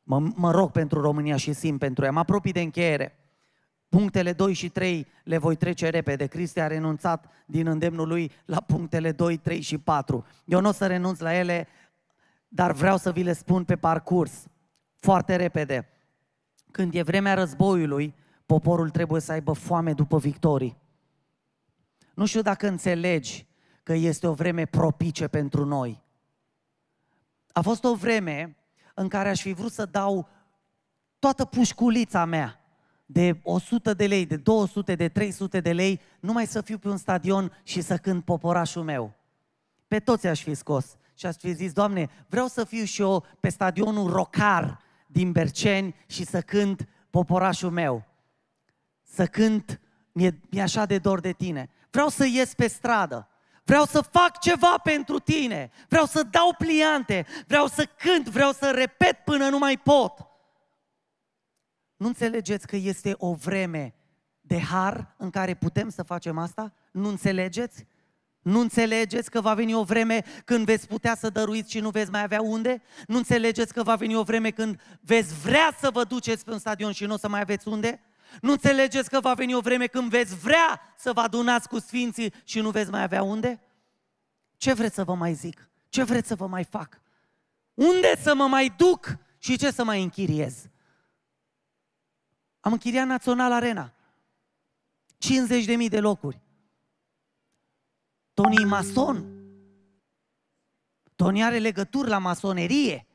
Mă, mă rog pentru România și simt pentru ea. Mă apropii de încheiere. Punctele 2 și 3 le voi trece repede. Cristi a renunțat din îndemnul lui la punctele 2, 3 și 4. Eu nu o să renunț la ele, dar vreau să vi le spun pe parcurs. Foarte repede. Când e vremea războiului, poporul trebuie să aibă foame după victorii. Nu știu dacă înțelegi că este o vreme propice pentru noi. A fost o vreme în care aș fi vrut să dau toată pușculița mea de 100 de lei, de 200, de 300 de lei, numai să fiu pe un stadion și să cânt poporașul meu. Pe toți aș fi scos și aș fi zis, Doamne, vreau să fiu și eu pe stadionul Rocar din Berceni și să cânt poporașul meu. Să cânt, mi-e, mi-e așa de dor de tine. Vreau să ies pe stradă. Vreau să fac ceva pentru tine. Vreau să dau pliante. Vreau să cânt. Vreau să repet până nu mai pot. Nu înțelegeți că este o vreme de har în care putem să facem asta? Nu înțelegeți? Nu înțelegeți că va veni o vreme când veți putea să dăruiți și nu veți mai avea unde? Nu înțelegeți că va veni o vreme când veți vrea să vă duceți pe un stadion și nu o să mai aveți unde? Nu înțelegeți că va veni o vreme când veți vrea să vă adunați cu sfinții și nu veți mai avea unde? Ce vreți să vă mai zic? Ce vreți să vă mai fac? Unde să mă mai duc și ce să mai închiriez? Am închiriat Național Arena. 50.000 de locuri. Tony e mason. Tony are legături la masonerie.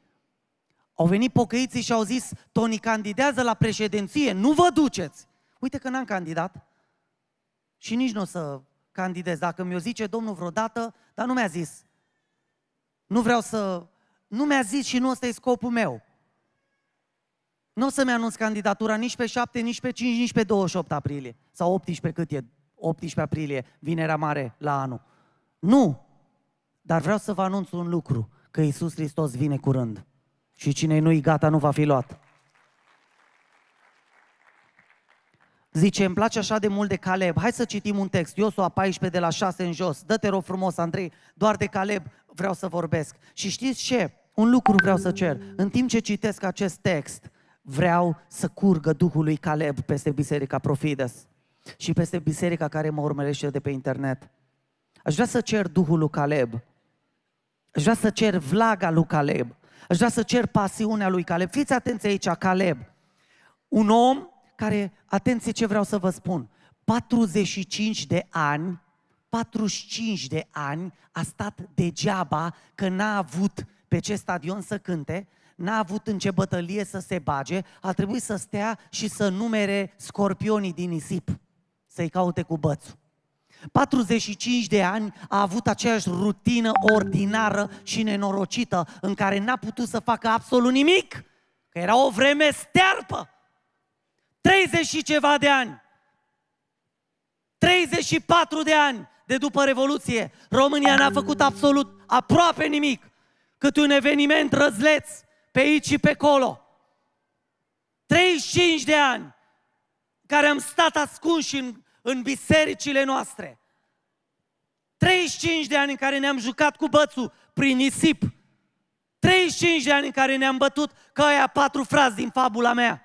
Au venit pocăiții și au zis, Tony candidează la președinție, nu vă duceți. Uite că n-am candidat și nici nu o să candidez. Dacă mi-o zice domnul vreodată, dar nu mi-a zis. Nu vreau să... Nu mi-a zis și nu ăsta e scopul meu. Nu o să-mi anunț candidatura nici pe 7, nici pe 5, nici pe 28 aprilie. Sau 18, cât e? 18 aprilie, vinerea mare la anul. Nu! Dar vreau să vă anunț un lucru, că Isus Hristos vine curând. Și cine nu-i gata nu va fi luat. Zice, îmi place așa de mult de Caleb. Hai să citim un text. Iosua 14 de la 6 în jos. Dă-te rog frumos, Andrei, doar de Caleb vreau să vorbesc. Și știți ce? Un lucru vreau să cer. În timp ce citesc acest text, vreau să curgă Duhul lui Caleb peste Biserica Profides și peste biserica care mă urmărește de pe internet. Aș vrea să cer Duhul lui Caleb. Aș vrea să cer vlaga lui Caleb. Aș vrea să cer pasiunea lui Caleb. Fiți atenți aici, Caleb. Un om care, atenție ce vreau să vă spun, 45 de ani, 45 de ani a stat degeaba că n-a avut pe ce stadion să cânte, n-a avut în ce bătălie să se bage, a trebuit să stea și să numere scorpionii din nisip, să-i caute cu bățul. 45 de ani a avut aceeași rutină ordinară și nenorocită în care n-a putut să facă absolut nimic, că era o vreme sterpă. 30 și ceva de ani, 34 de ani de după Revoluție, România n-a făcut absolut aproape nimic, cât un eveniment răzleț pe aici și pe acolo. 35 de ani care am stat ascunși în în bisericile noastre. 35 de ani în care ne-am jucat cu bățul prin nisip. 35 de ani în care ne-am bătut ca aia patru frazi din fabula mea.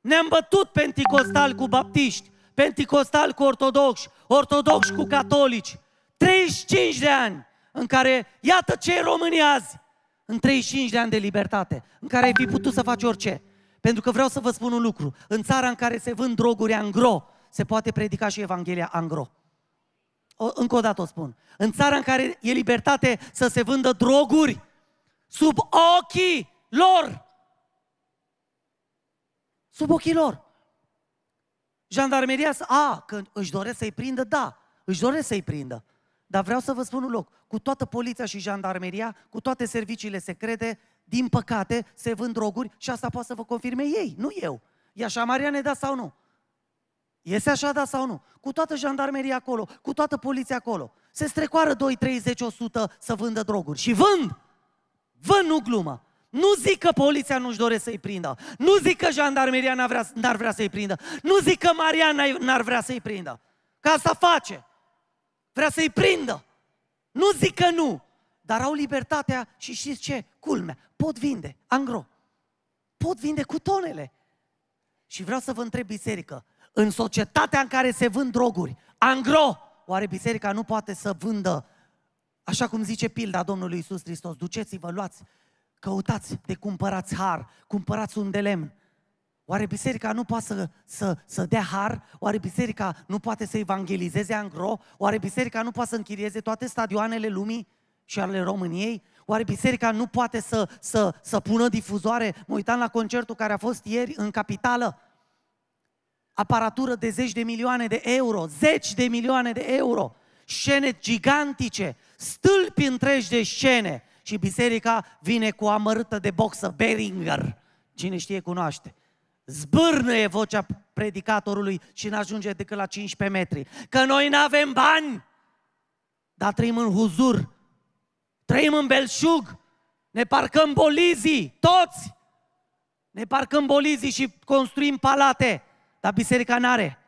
Ne-am bătut penticostal cu baptiști, penticostal cu ortodoxi, ortodoxi cu catolici. 35 de ani în care, iată ce e România azi, în 35 de ani de libertate, în care ai fi putut să faci orice. Pentru că vreau să vă spun un lucru. În țara în care se vând droguri angro, se poate predica și Evanghelia angro. O, încă o dată o spun. În țara în care e libertate să se vândă droguri sub ochii lor. Sub ochii lor. Jandarmeria, a, că își doresc să-i prindă, da, își doresc să-i prindă. Dar vreau să vă spun un loc, cu toată poliția și jandarmeria, cu toate serviciile secrete, din păcate, se vând droguri și asta poate să vă confirme ei, nu eu. E așa, Mariane, da sau nu? Este așa, da sau nu? Cu toată jandarmeria acolo, cu toată poliția acolo. Se strecoară 2, 30, 100 să vândă droguri. Și vând! Vând, nu glumă! Nu zic că poliția nu-și doresc să-i prindă. Nu zic că jandarmeria n-ar vrea, n-ar vrea să-i prindă. Nu zic că Maria n-ar vrea să-i prindă. Ca asta face. Vrea să-i prindă. Nu zic că nu. Dar au libertatea și știți ce? Culmea. Pot vinde, angro. Pot vinde cu tonele. Și vreau să vă întreb biserică, în societatea în care se vând droguri, angro, oare biserica nu poate să vândă, așa cum zice pilda Domnului Isus Hristos, duceți-vă, luați, căutați de cumpărați har, cumpărați un de lemn. Oare biserica nu poate să, să, să dea har? Oare biserica nu poate să evangelizeze angro? Oare biserica nu poate să închirieze toate stadioanele lumii și ale României? Oare biserica nu poate să, să, să pună difuzoare? Mă uitam la concertul care a fost ieri în capitală aparatură de zeci de milioane de euro, zeci de milioane de euro, scene gigantice, stâlpi întregi de scene și biserica vine cu amărâtă de boxă Beringer. Cine știe, cunoaște. Zbârnăie vocea predicatorului și nu ajunge decât la 15 metri. Că noi nu avem bani, dar trăim în huzur, trăim în belșug, ne parcăm bolizii, toți! Ne parcăm bolizii și construim palate. Dar biserica nu are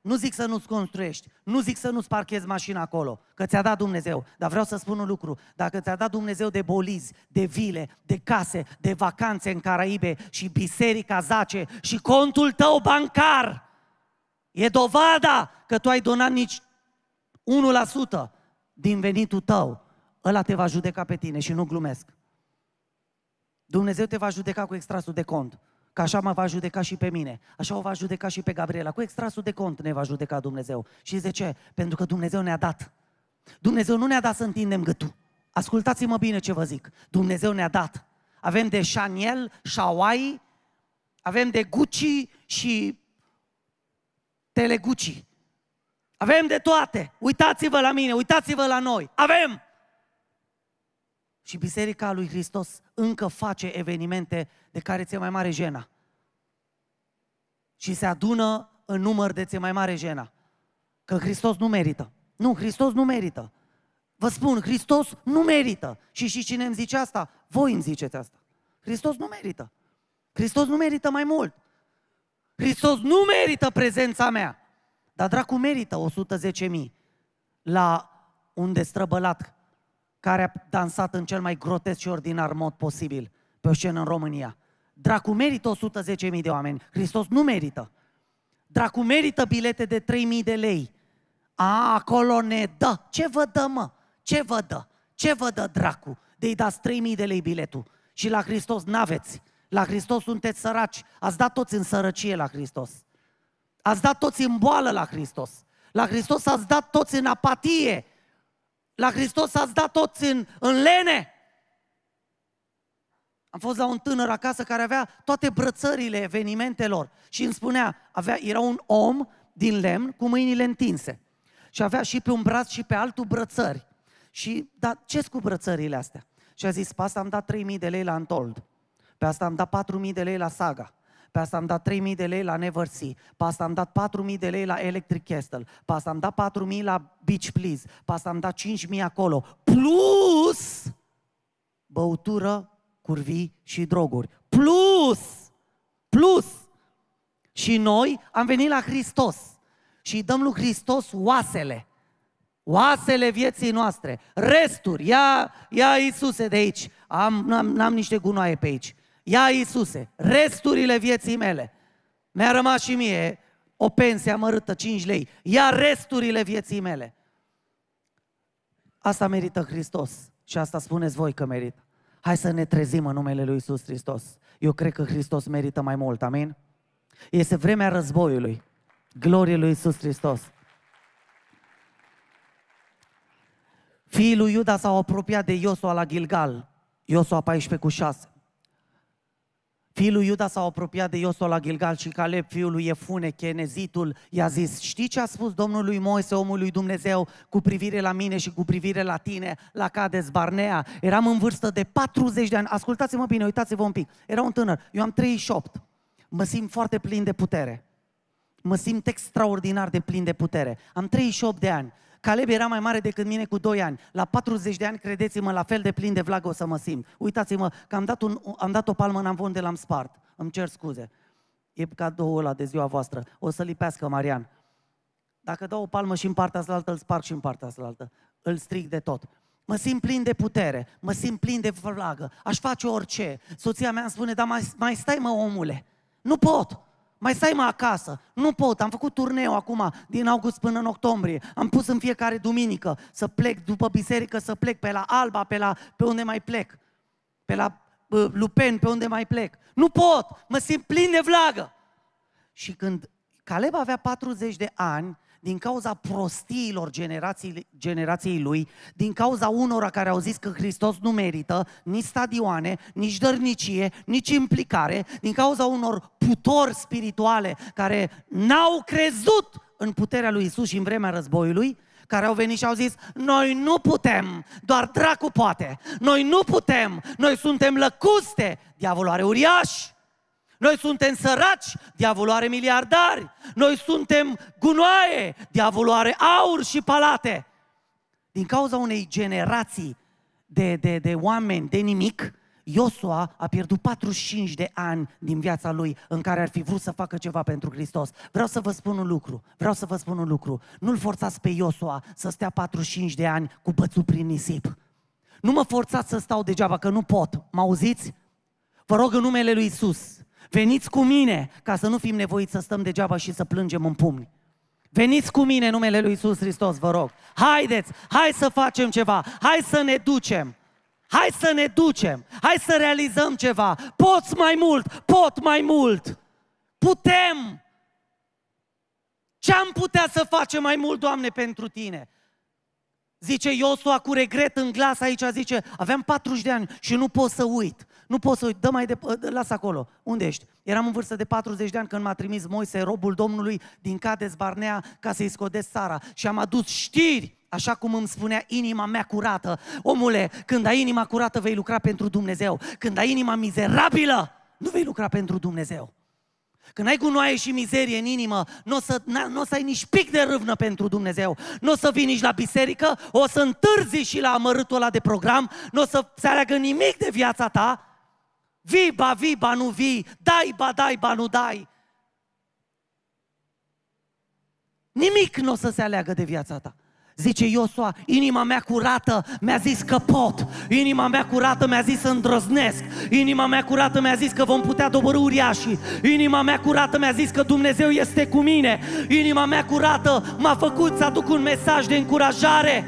Nu zic să nu-ți construiești, nu zic să nu-ți parchezi mașina acolo, că ți-a dat Dumnezeu. Dar vreau să spun un lucru, dacă ți-a dat Dumnezeu de bolizi, de vile, de case, de vacanțe în Caraibe și biserica zace și contul tău bancar, e dovada că tu ai donat nici 1% din venitul tău, ăla te va judeca pe tine și nu glumesc. Dumnezeu te va judeca cu extrasul de cont. Că așa mă va judeca și pe mine, așa o va judeca și pe Gabriela. Cu extrasul de cont ne va judeca Dumnezeu. Și de ce? Pentru că Dumnezeu ne-a dat. Dumnezeu nu ne-a dat să întindem gâtul. Ascultați-mă bine ce vă zic. Dumnezeu ne-a dat. Avem de Chanel, Hawaii, avem de Gucci și Telegucci. Avem de toate. Uitați-vă la mine, uitați-vă la noi. Avem! Și Biserica lui Hristos încă face evenimente de care ți-e mai mare jena. Și se adună în număr de ți-e mai mare jena. Că Hristos nu merită. Nu, Hristos nu merită. Vă spun, Hristos nu merită. Și și cine îmi zice asta? Voi îmi ziceți asta. Hristos nu merită. Hristos nu merită mai mult. Hristos nu merită prezența mea. Dar dracu merită 110.000 la un destrăbălat care a dansat în cel mai grotesc și ordinar mod posibil pe o scenă în România. Dracu merită 110.000 de oameni, Hristos nu merită. Dracu merită bilete de 3.000 de lei. A, acolo ne dă. Ce vă dă, mă? Ce vă dă? Ce vă dă dracu? De-i dați 3.000 de lei biletul. Și la Hristos n-aveți. La Hristos sunteți săraci. Ați dat toți în sărăcie la Hristos. Ați dat toți în boală la Hristos. La Hristos ați dat toți în apatie. La Hristos ați dat toți în, în lene. Am fost la un tânăr acasă care avea toate brățările evenimentelor și îmi spunea, avea, era un om din lemn cu mâinile întinse și avea și pe un braț și pe altul brățări. Și, dar ce cu brățările astea? Și a zis, pe asta am dat 3.000 de lei la Antold, pe asta am dat 4.000 de lei la Saga, pe asta am dat 3.000 de lei la Never See, pe asta am dat 4.000 de lei la Electric Castle, pe asta am dat 4.000 la Beach Please, pe asta am dat 5.000 acolo, plus băutură, curvii și droguri. Plus! Plus! Și noi am venit la Hristos și dăm lui Hristos oasele. Oasele vieții noastre. Resturi. Ia, ia Iisuse de aici. Am, n-am, n-am niște gunoaie pe aici. Ia Iisuse, resturile vieții mele. Mi-a rămas și mie o pensie amărâtă, 5 lei. Ia resturile vieții mele. Asta merită Hristos. Și asta spuneți voi că merită. Hai să ne trezim în numele Lui Iisus Hristos. Eu cred că Hristos merită mai mult, amin? Este vremea războiului. Glorie lui Iisus Hristos. Fiii lui Iuda s-au apropiat de Iosua la Gilgal, Iosua 14 cu 6. Fiul lui Iuda s-a apropiat de Iosua la Gilgal și Caleb, fiul lui Efune, chenezitul, i-a zis, știi ce a spus Domnul lui Moise, omul lui Dumnezeu, cu privire la mine și cu privire la tine, la Cades Barnea? Eram în vârstă de 40 de ani. Ascultați-mă bine, uitați-vă un pic. Era un tânăr, eu am 38. Mă simt foarte plin de putere. Mă simt extraordinar de plin de putere. Am 38 de ani. Caleb era mai mare decât mine cu 2 ani. La 40 de ani, credeți-mă, la fel de plin de vlagă o să mă simt. Uitați-mă că am dat, un, am dat o palmă în amvon de l-am spart. Îmi cer scuze. E cadoul ăla de ziua voastră. O să lipească Marian. Dacă dau o palmă și în partea asta, îl sparg și în partea asta. Îl stric de tot. Mă simt plin de putere, mă simt plin de vlagă, aș face orice. Soția mea îmi spune, dar mai, mai stai mă omule, nu pot. Mai stai mă acasă. Nu pot, am făcut turneu acum din august până în octombrie. Am pus în fiecare duminică să plec după biserică, să plec pe la Alba, pe, la, pe unde mai plec. Pe la uh, Lupen, pe unde mai plec. Nu pot, mă simt plin de vlagă. Și când Caleb avea 40 de ani, din cauza prostiilor generației, generației lui, din cauza unora care au zis că Hristos nu merită nici stadioane, nici dărnicie, nici implicare, din cauza unor putori spirituale care n-au crezut în puterea lui Isus și în vremea războiului, care au venit și au zis, noi nu putem, doar dracu poate, noi nu putem, noi suntem lăcuste, diavolul are uriași, noi suntem săraci, diavolul are miliardari. Noi suntem gunoaie, diavolul are aur și palate. Din cauza unei generații de, de, de oameni, de nimic, Iosua a pierdut 45 de ani din viața lui în care ar fi vrut să facă ceva pentru Hristos. Vreau să vă spun un lucru, vreau să vă spun un lucru. Nu-l forțați pe Iosua să stea 45 de ani cu bățul prin nisip. Nu mă forțați să stau degeaba, că nu pot. Mă auziți? Vă rog în numele lui Isus, Veniți cu mine ca să nu fim nevoiți să stăm degeaba și să plângem în pumni. Veniți cu mine numele Lui Isus Hristos, vă rog. Haideți, hai să facem ceva, hai să ne ducem. Hai să ne ducem, hai să realizăm ceva. Poți mai mult, pot mai mult. Putem. Ce am putea să facem mai mult, Doamne, pentru Tine? Zice Iosua cu regret în glas aici, zice, aveam 40 de ani și nu pot să uit. Nu poți să-i dă mai departe, ă, lasă acolo. Unde ești? Eram în vârstă de 40 de ani când m-a trimis Moise, robul Domnului, din Cades Barnea, ca să-i scodesc țara. Și am adus știri Așa cum îmi spunea inima mea curată, omule, când ai inima curată vei lucra pentru Dumnezeu. Când ai inima mizerabilă, nu vei lucra pentru Dumnezeu. Când ai gunoaie și mizerie în inimă, nu o să, n-o să ai nici pic de râvnă pentru Dumnezeu. Nu o să vii nici la biserică, o să întârzi și la amărâtul ăla de program, nu o să se aleagă nimic de viața ta, Vii, ba, vii, ba, nu vii, dai, ba, dai, ba, nu dai. Nimic nu o să se aleagă de viața ta. Zice Iosua, inima mea curată mi-a zis că pot, inima mea curată mi-a zis să îndrăznesc, inima mea curată mi-a zis că vom putea dobori uriașii, inima mea curată mi-a zis că Dumnezeu este cu mine, inima mea curată m-a făcut să aduc un mesaj de încurajare.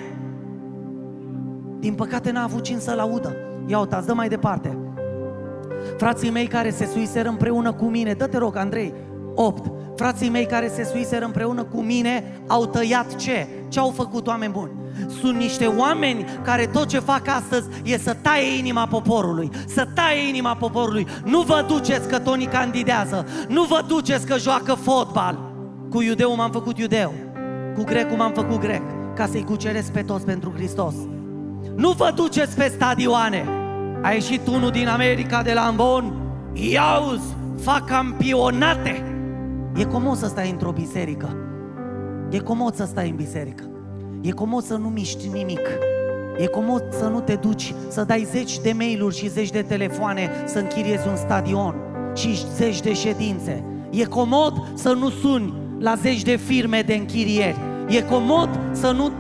Din păcate n-a avut cine să-l audă. Ia uitați, dă mai departe. Frații mei care se suiseră împreună cu mine, dă-te rog, Andrei, 8. Frații mei care se suiseră împreună cu mine au tăiat ce? Ce au făcut oameni buni? Sunt niște oameni care tot ce fac astăzi e să taie inima poporului, să taie inima poporului. Nu vă duceți că Toni candidează, nu vă duceți că joacă fotbal. Cu iudeu m-am făcut iudeu, cu grecul m-am făcut grec, ca să-i cuceresc pe toți pentru Hristos. Nu vă duceți pe stadioane, a ieșit unul din America de la Ambon, iauzi, fac campionate. E comod să stai într-o biserică. E comod să stai în biserică. E comod să nu miști nimic. E comod să nu te duci, să dai zeci de mail-uri și zeci de telefoane să închiriezi un stadion și zeci de ședințe. E comod să nu suni la zeci de firme de închirieri. E comod să nu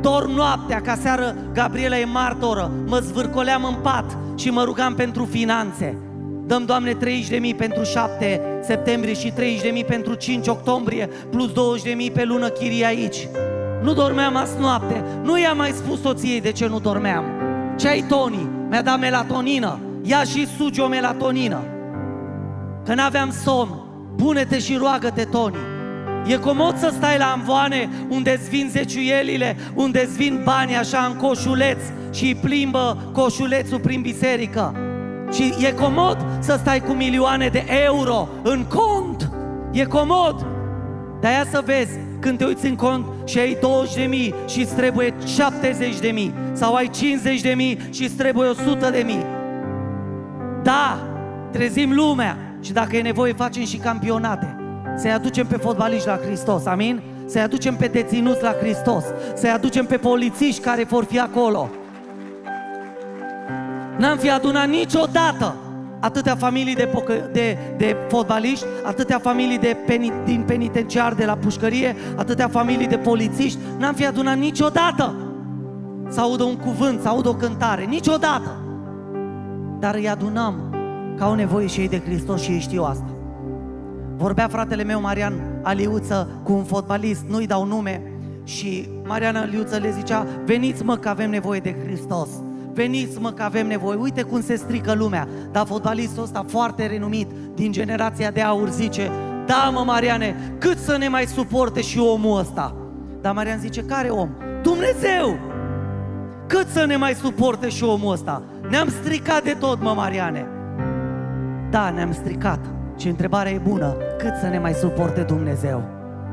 dorm noaptea, ca seară Gabriela e martoră, mă zvârcoleam în pat, și mă rugam pentru finanțe. Dăm, Doamne, 30.000 pentru 7 septembrie și 30.000 pentru 5 octombrie, plus 20.000 pe lună chirie aici. Nu dormeam azi noapte. Nu i-am mai spus soției de ce nu dormeam. Ce ai, Tony? Mi-a dat melatonină. Ia și sugi o melatonină. Că n-aveam somn. Pune-te și roagă-te, Tony. E comod să stai la amvoane unde îți vin zeciuielile, unde îți vin banii așa în coșuleț și îi plimbă coșulețul prin biserică. Și e comod să stai cu milioane de euro în cont. E comod. Dar ia să vezi când te uiți în cont și ai 20 de mii și îți trebuie 70 de mii sau ai 50 de mii și îți trebuie 100 de mii. Da, trezim lumea și dacă e nevoie facem și campionate. Să-i aducem pe fotbaliști la Hristos, amin? Să-i aducem pe deținuți la Hristos, să-i aducem pe polițiști care vor fi acolo. N-am fi adunat niciodată atâtea familii de, pocă, de, de fotbaliști, atâtea familii de peni, din penitenciar de la pușcărie, atâtea familii de polițiști, n-am fi adunat niciodată să audă un cuvânt, să audă o cântare, niciodată. Dar îi adunăm că au nevoie și ei de Hristos și ei știu asta. Vorbea fratele meu Marian Aliuță cu un fotbalist, nu-i dau nume, și Marian Aliuță le zicea, veniți mă că avem nevoie de Hristos, veniți mă că avem nevoie, uite cum se strică lumea. Dar fotbalistul ăsta foarte renumit din generația de aur zice, da mă Mariane, cât să ne mai suporte și omul ăsta? Dar Marian zice, care om? Dumnezeu! Cât să ne mai suporte și omul ăsta? Ne-am stricat de tot, mă Mariane! Da, ne-am stricat. Și întrebarea e bună, cât să ne mai suporte Dumnezeu?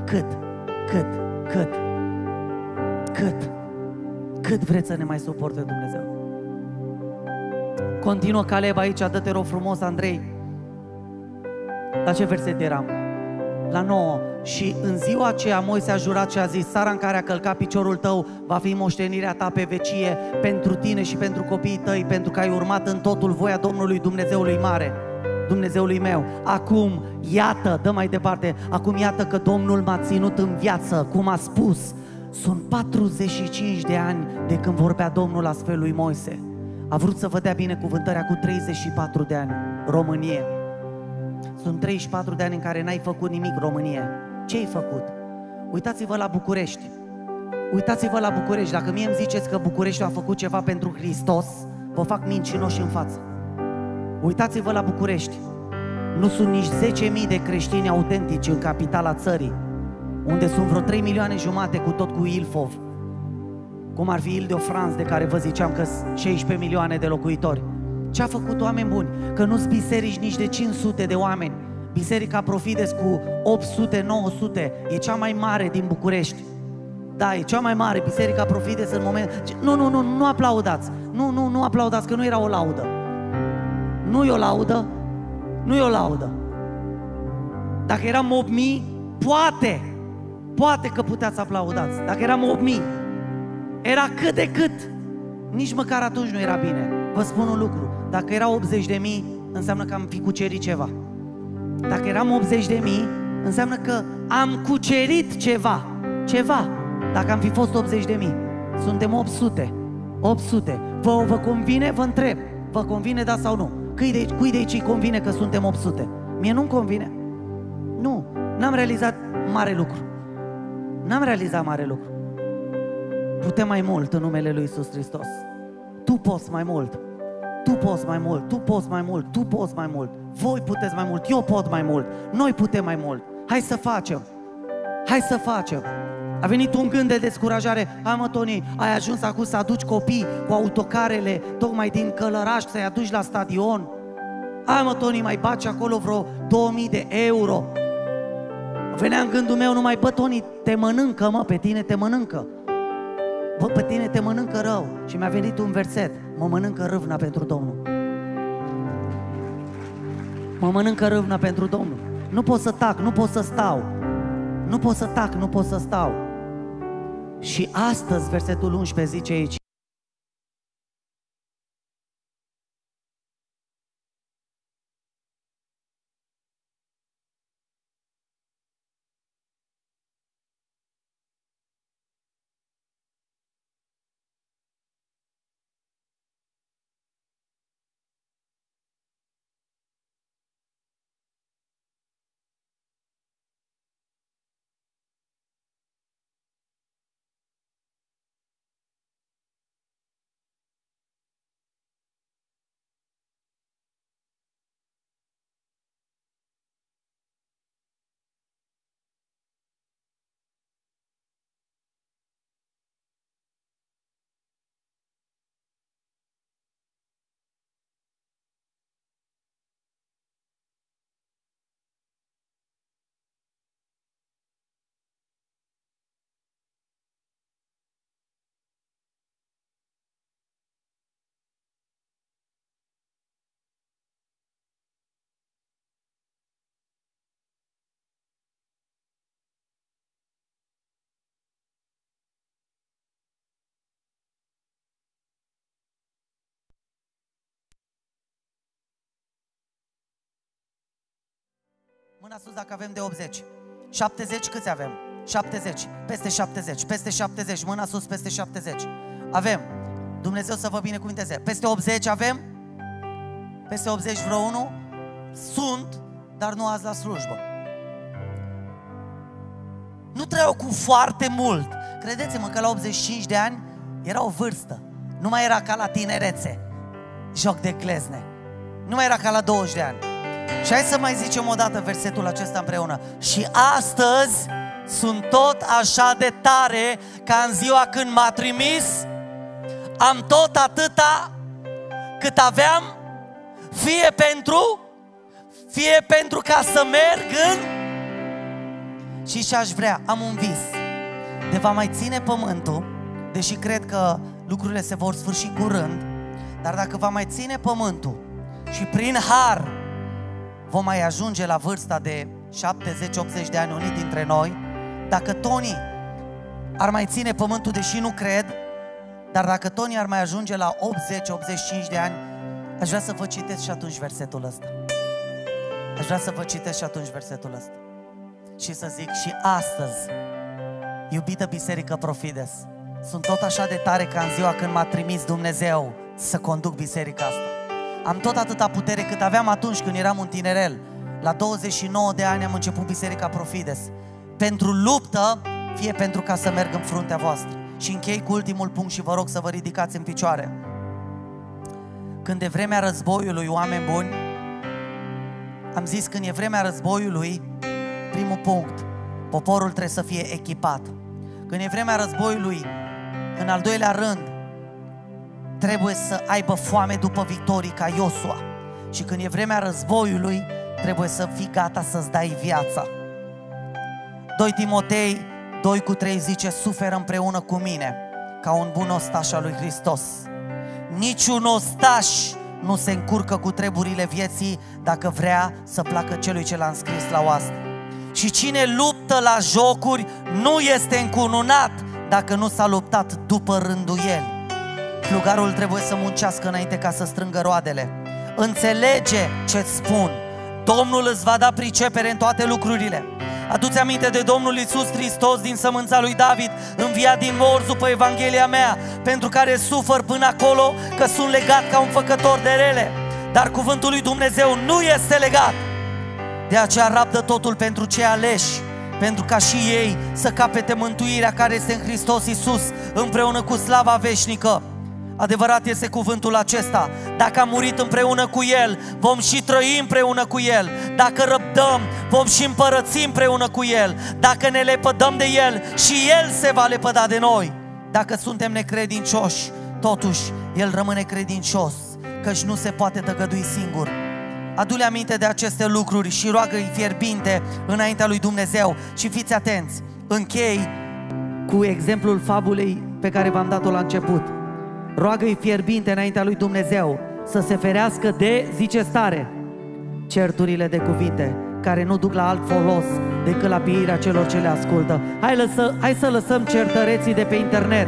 Cât? Cât? Cât? Cât? Cât vreți să ne mai suporte Dumnezeu? Continuă Caleb aici, dă-te rog frumos, Andrei. La ce verset eram? La 9. Și în ziua aceea Moise a jurat și a zis, țara în care a călcat piciorul tău va fi moștenirea ta pe vecie, pentru tine și pentru copiii tăi, pentru că ai urmat în totul voia Domnului Dumnezeului Mare. Dumnezeului meu. Acum, iată, dă mai departe, acum iată că Domnul m-a ținut în viață, cum a spus. Sunt 45 de ani de când vorbea Domnul astfel lui Moise. A vrut să vă dea binecuvântarea cu 34 de ani, Românie. Sunt 34 de ani în care n-ai făcut nimic, Românie. Ce ai făcut? Uitați-vă la București. Uitați-vă la București. Dacă mie îmi ziceți că București a făcut ceva pentru Hristos, vă fac mincinoși în față. Uitați-vă la București. Nu sunt nici 10.000 de creștini autentici în capitala țării, unde sunt vreo 3 milioane jumate cu tot cu Ilfov, cum ar fi Ildeo de de care vă ziceam că 16 milioane de locuitori. Ce a făcut oameni buni? Că nu-s biserici nici de 500 de oameni. Biserica Profides cu 800-900 e cea mai mare din București. Da, e cea mai mare, Biserica Profides în moment... Nu, nu, nu, nu aplaudați. Nu, nu, nu aplaudați, că nu era o laudă. Nu e o laudă, nu e o laudă. Dacă eram 8000, poate, poate că puteați aplaudați. Dacă eram 8000, era cât de cât. Nici măcar atunci nu era bine. Vă spun un lucru, dacă erau 80 de mii, înseamnă că am fi cucerit ceva. Dacă eram 80 de mii, înseamnă că am cucerit ceva. Ceva. Dacă am fi fost 80 de mii, suntem 800. 800. Vă, vă convine? Vă întreb. Vă convine, da sau nu? cui de, cui de aici îi convine că suntem 800? Mie nu-mi convine. Nu, n-am realizat mare lucru. N-am realizat mare lucru. Putem mai mult în numele Lui Isus Hristos. Tu poți mai mult. Tu poți mai mult, tu poți mai mult, tu poți mai mult. Voi puteți mai mult, eu pot mai mult, noi putem mai mult. Hai să facem. Hai să facem. A venit un gând de descurajare. Hai mă, Tony, ai ajuns acum să aduci copii cu autocarele tocmai din Călăraș, să-i aduci la stadion. Hai mă, Tony, mai baci acolo vreo 2000 de euro. Venea în gândul meu numai, bă, Tony, te mănâncă, mă, pe tine te mănâncă. Bă, pe tine te mănâncă rău. Și mi-a venit un verset. Mă mănâncă râvna pentru Domnul. Mă mănâncă râvna pentru Domnul. Nu pot să tac, nu pot să stau. Nu pot să tac, nu pot să stau. Și astăzi, versetul 11 zice aici, mâna sus dacă avem de 80. 70 câți avem? 70. Peste 70. Peste 70. Mâna sus peste 70. Avem. Dumnezeu să vă binecuvinteze. Peste 80 avem? Peste 80 vreo unul? Sunt, dar nu azi la slujbă. Nu trebuie cu foarte mult. Credeți-mă că la 85 de ani era o vârstă. Nu mai era ca la tinerețe. Joc de glezne. Nu mai era ca la 20 de ani. Și hai să mai zicem o dată versetul acesta împreună. Și astăzi sunt tot așa de tare ca în ziua când m-a trimis, am tot atâta cât aveam, fie pentru, fie pentru ca să merg în... Și ce aș vrea, am un vis, de va mai ține pământul, deși cred că lucrurile se vor sfârși curând, dar dacă va mai ține pământul și prin har vom mai ajunge la vârsta de 70-80 de ani unii dintre noi, dacă Tony ar mai ține pământul, deși nu cred, dar dacă Tony ar mai ajunge la 80-85 de ani, aș vrea să vă citesc și atunci versetul ăsta. Aș vrea să vă citesc și atunci versetul ăsta. Și să zic, și astăzi, iubită Biserică Profides, sunt tot așa de tare ca în ziua când m-a trimis Dumnezeu să conduc biserica asta am tot atâta putere cât aveam atunci când eram un tinerel. La 29 de ani am început Biserica Profides. Pentru luptă, fie pentru ca să merg în fruntea voastră. Și închei cu ultimul punct și vă rog să vă ridicați în picioare. Când e vremea războiului, oameni buni, am zis când e vremea războiului, primul punct, poporul trebuie să fie echipat. Când e vremea războiului, în al doilea rând, trebuie să aibă foame după victorii ca Iosua. Și când e vremea războiului, trebuie să fii gata să-ți dai viața. 2 Timotei 2 cu 3 zice, suferă împreună cu mine ca un bun ostaș al lui Hristos. Niciun ostaș nu se încurcă cu treburile vieții dacă vrea să placă celui ce l-a înscris la oastă. Și cine luptă la jocuri nu este încununat dacă nu s-a luptat după rândul el. Plugarul trebuie să muncească înainte ca să strângă roadele. Înțelege ce-ți spun. Domnul îți va da pricepere în toate lucrurile. Aduți aminte de Domnul Isus Hristos din sămânța lui David, înviat din morți după Evanghelia mea, pentru care sufăr până acolo că sunt legat ca un făcător de rele. Dar cuvântul lui Dumnezeu nu este legat. De aceea rabdă totul pentru cei aleși, pentru ca și ei să capete mântuirea care este în Hristos Isus, împreună cu slava veșnică. Adevărat este cuvântul acesta. Dacă am murit împreună cu El, vom și trăi împreună cu El. Dacă răbdăm, vom și împărăți împreună cu El. Dacă ne lepădăm de El, și El se va lepăda de noi. Dacă suntem necredincioși, totuși El rămâne credincios, căci nu se poate tăgădui singur. Adu-le aminte de aceste lucruri și roagă-i fierbinte înaintea lui Dumnezeu și fiți atenți. Închei cu exemplul fabulei pe care v-am dat-o la început. Roagă-i fierbinte înaintea lui Dumnezeu să se ferească de, zice stare, certurile de cuvinte care nu duc la alt folos decât la pieirea celor ce le ascultă. Hai, lăsă, hai să lăsăm certăreții de pe internet.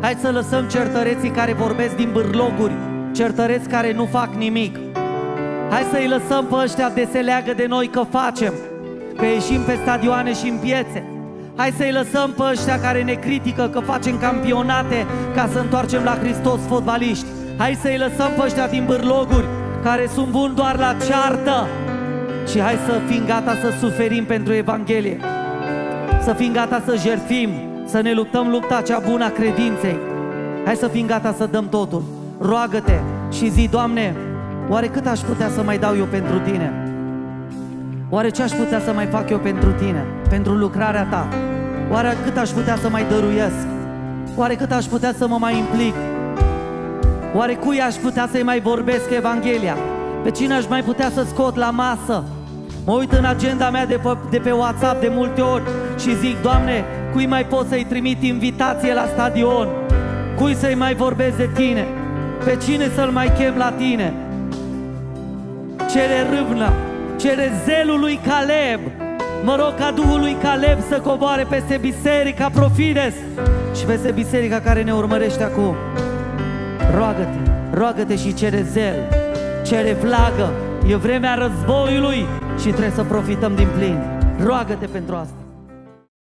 Hai să lăsăm certăreții care vorbesc din bârloguri, certăreți care nu fac nimic. Hai să-i lăsăm pe ăștia de se leagă de noi că facem, că ieșim pe stadioane și în piețe, Hai să-i lăsăm pe ăștia care ne critică că facem campionate ca să întoarcem la Hristos fotbaliști. Hai să-i lăsăm pe ăștia din bârloguri care sunt buni doar la ceartă. Și hai să fim gata să suferim pentru Evanghelie. Să fim gata să jertfim, să ne luptăm lupta cea bună a credinței. Hai să fim gata să dăm totul. Roagă-te și zi, Doamne, oare cât aș putea să mai dau eu pentru Tine? Oare ce aș putea să mai fac eu pentru Tine, pentru lucrarea Ta? Oare cât aș putea să mai dăruiesc? Oare cât aș putea să mă mai implic? Oare cui aș putea să-i mai vorbesc Evanghelia? Pe cine aș mai putea să scot la masă? Mă uit în agenda mea de pe, de pe WhatsApp de multe ori și zic, Doamne, cui mai pot să-i trimit invitație la stadion? Cui să-i mai vorbesc de Tine? Pe cine să-l mai chem la Tine? Cere râvnă, cere zelul lui Caleb, Mă rog ca Duhul lui Caleb să coboare peste biserica Profides și peste biserica care ne urmărește acum. Roagă-te, roagă-te și cere zel, cere vlagă. E vremea războiului și trebuie să profităm din plin. Roagă-te pentru asta.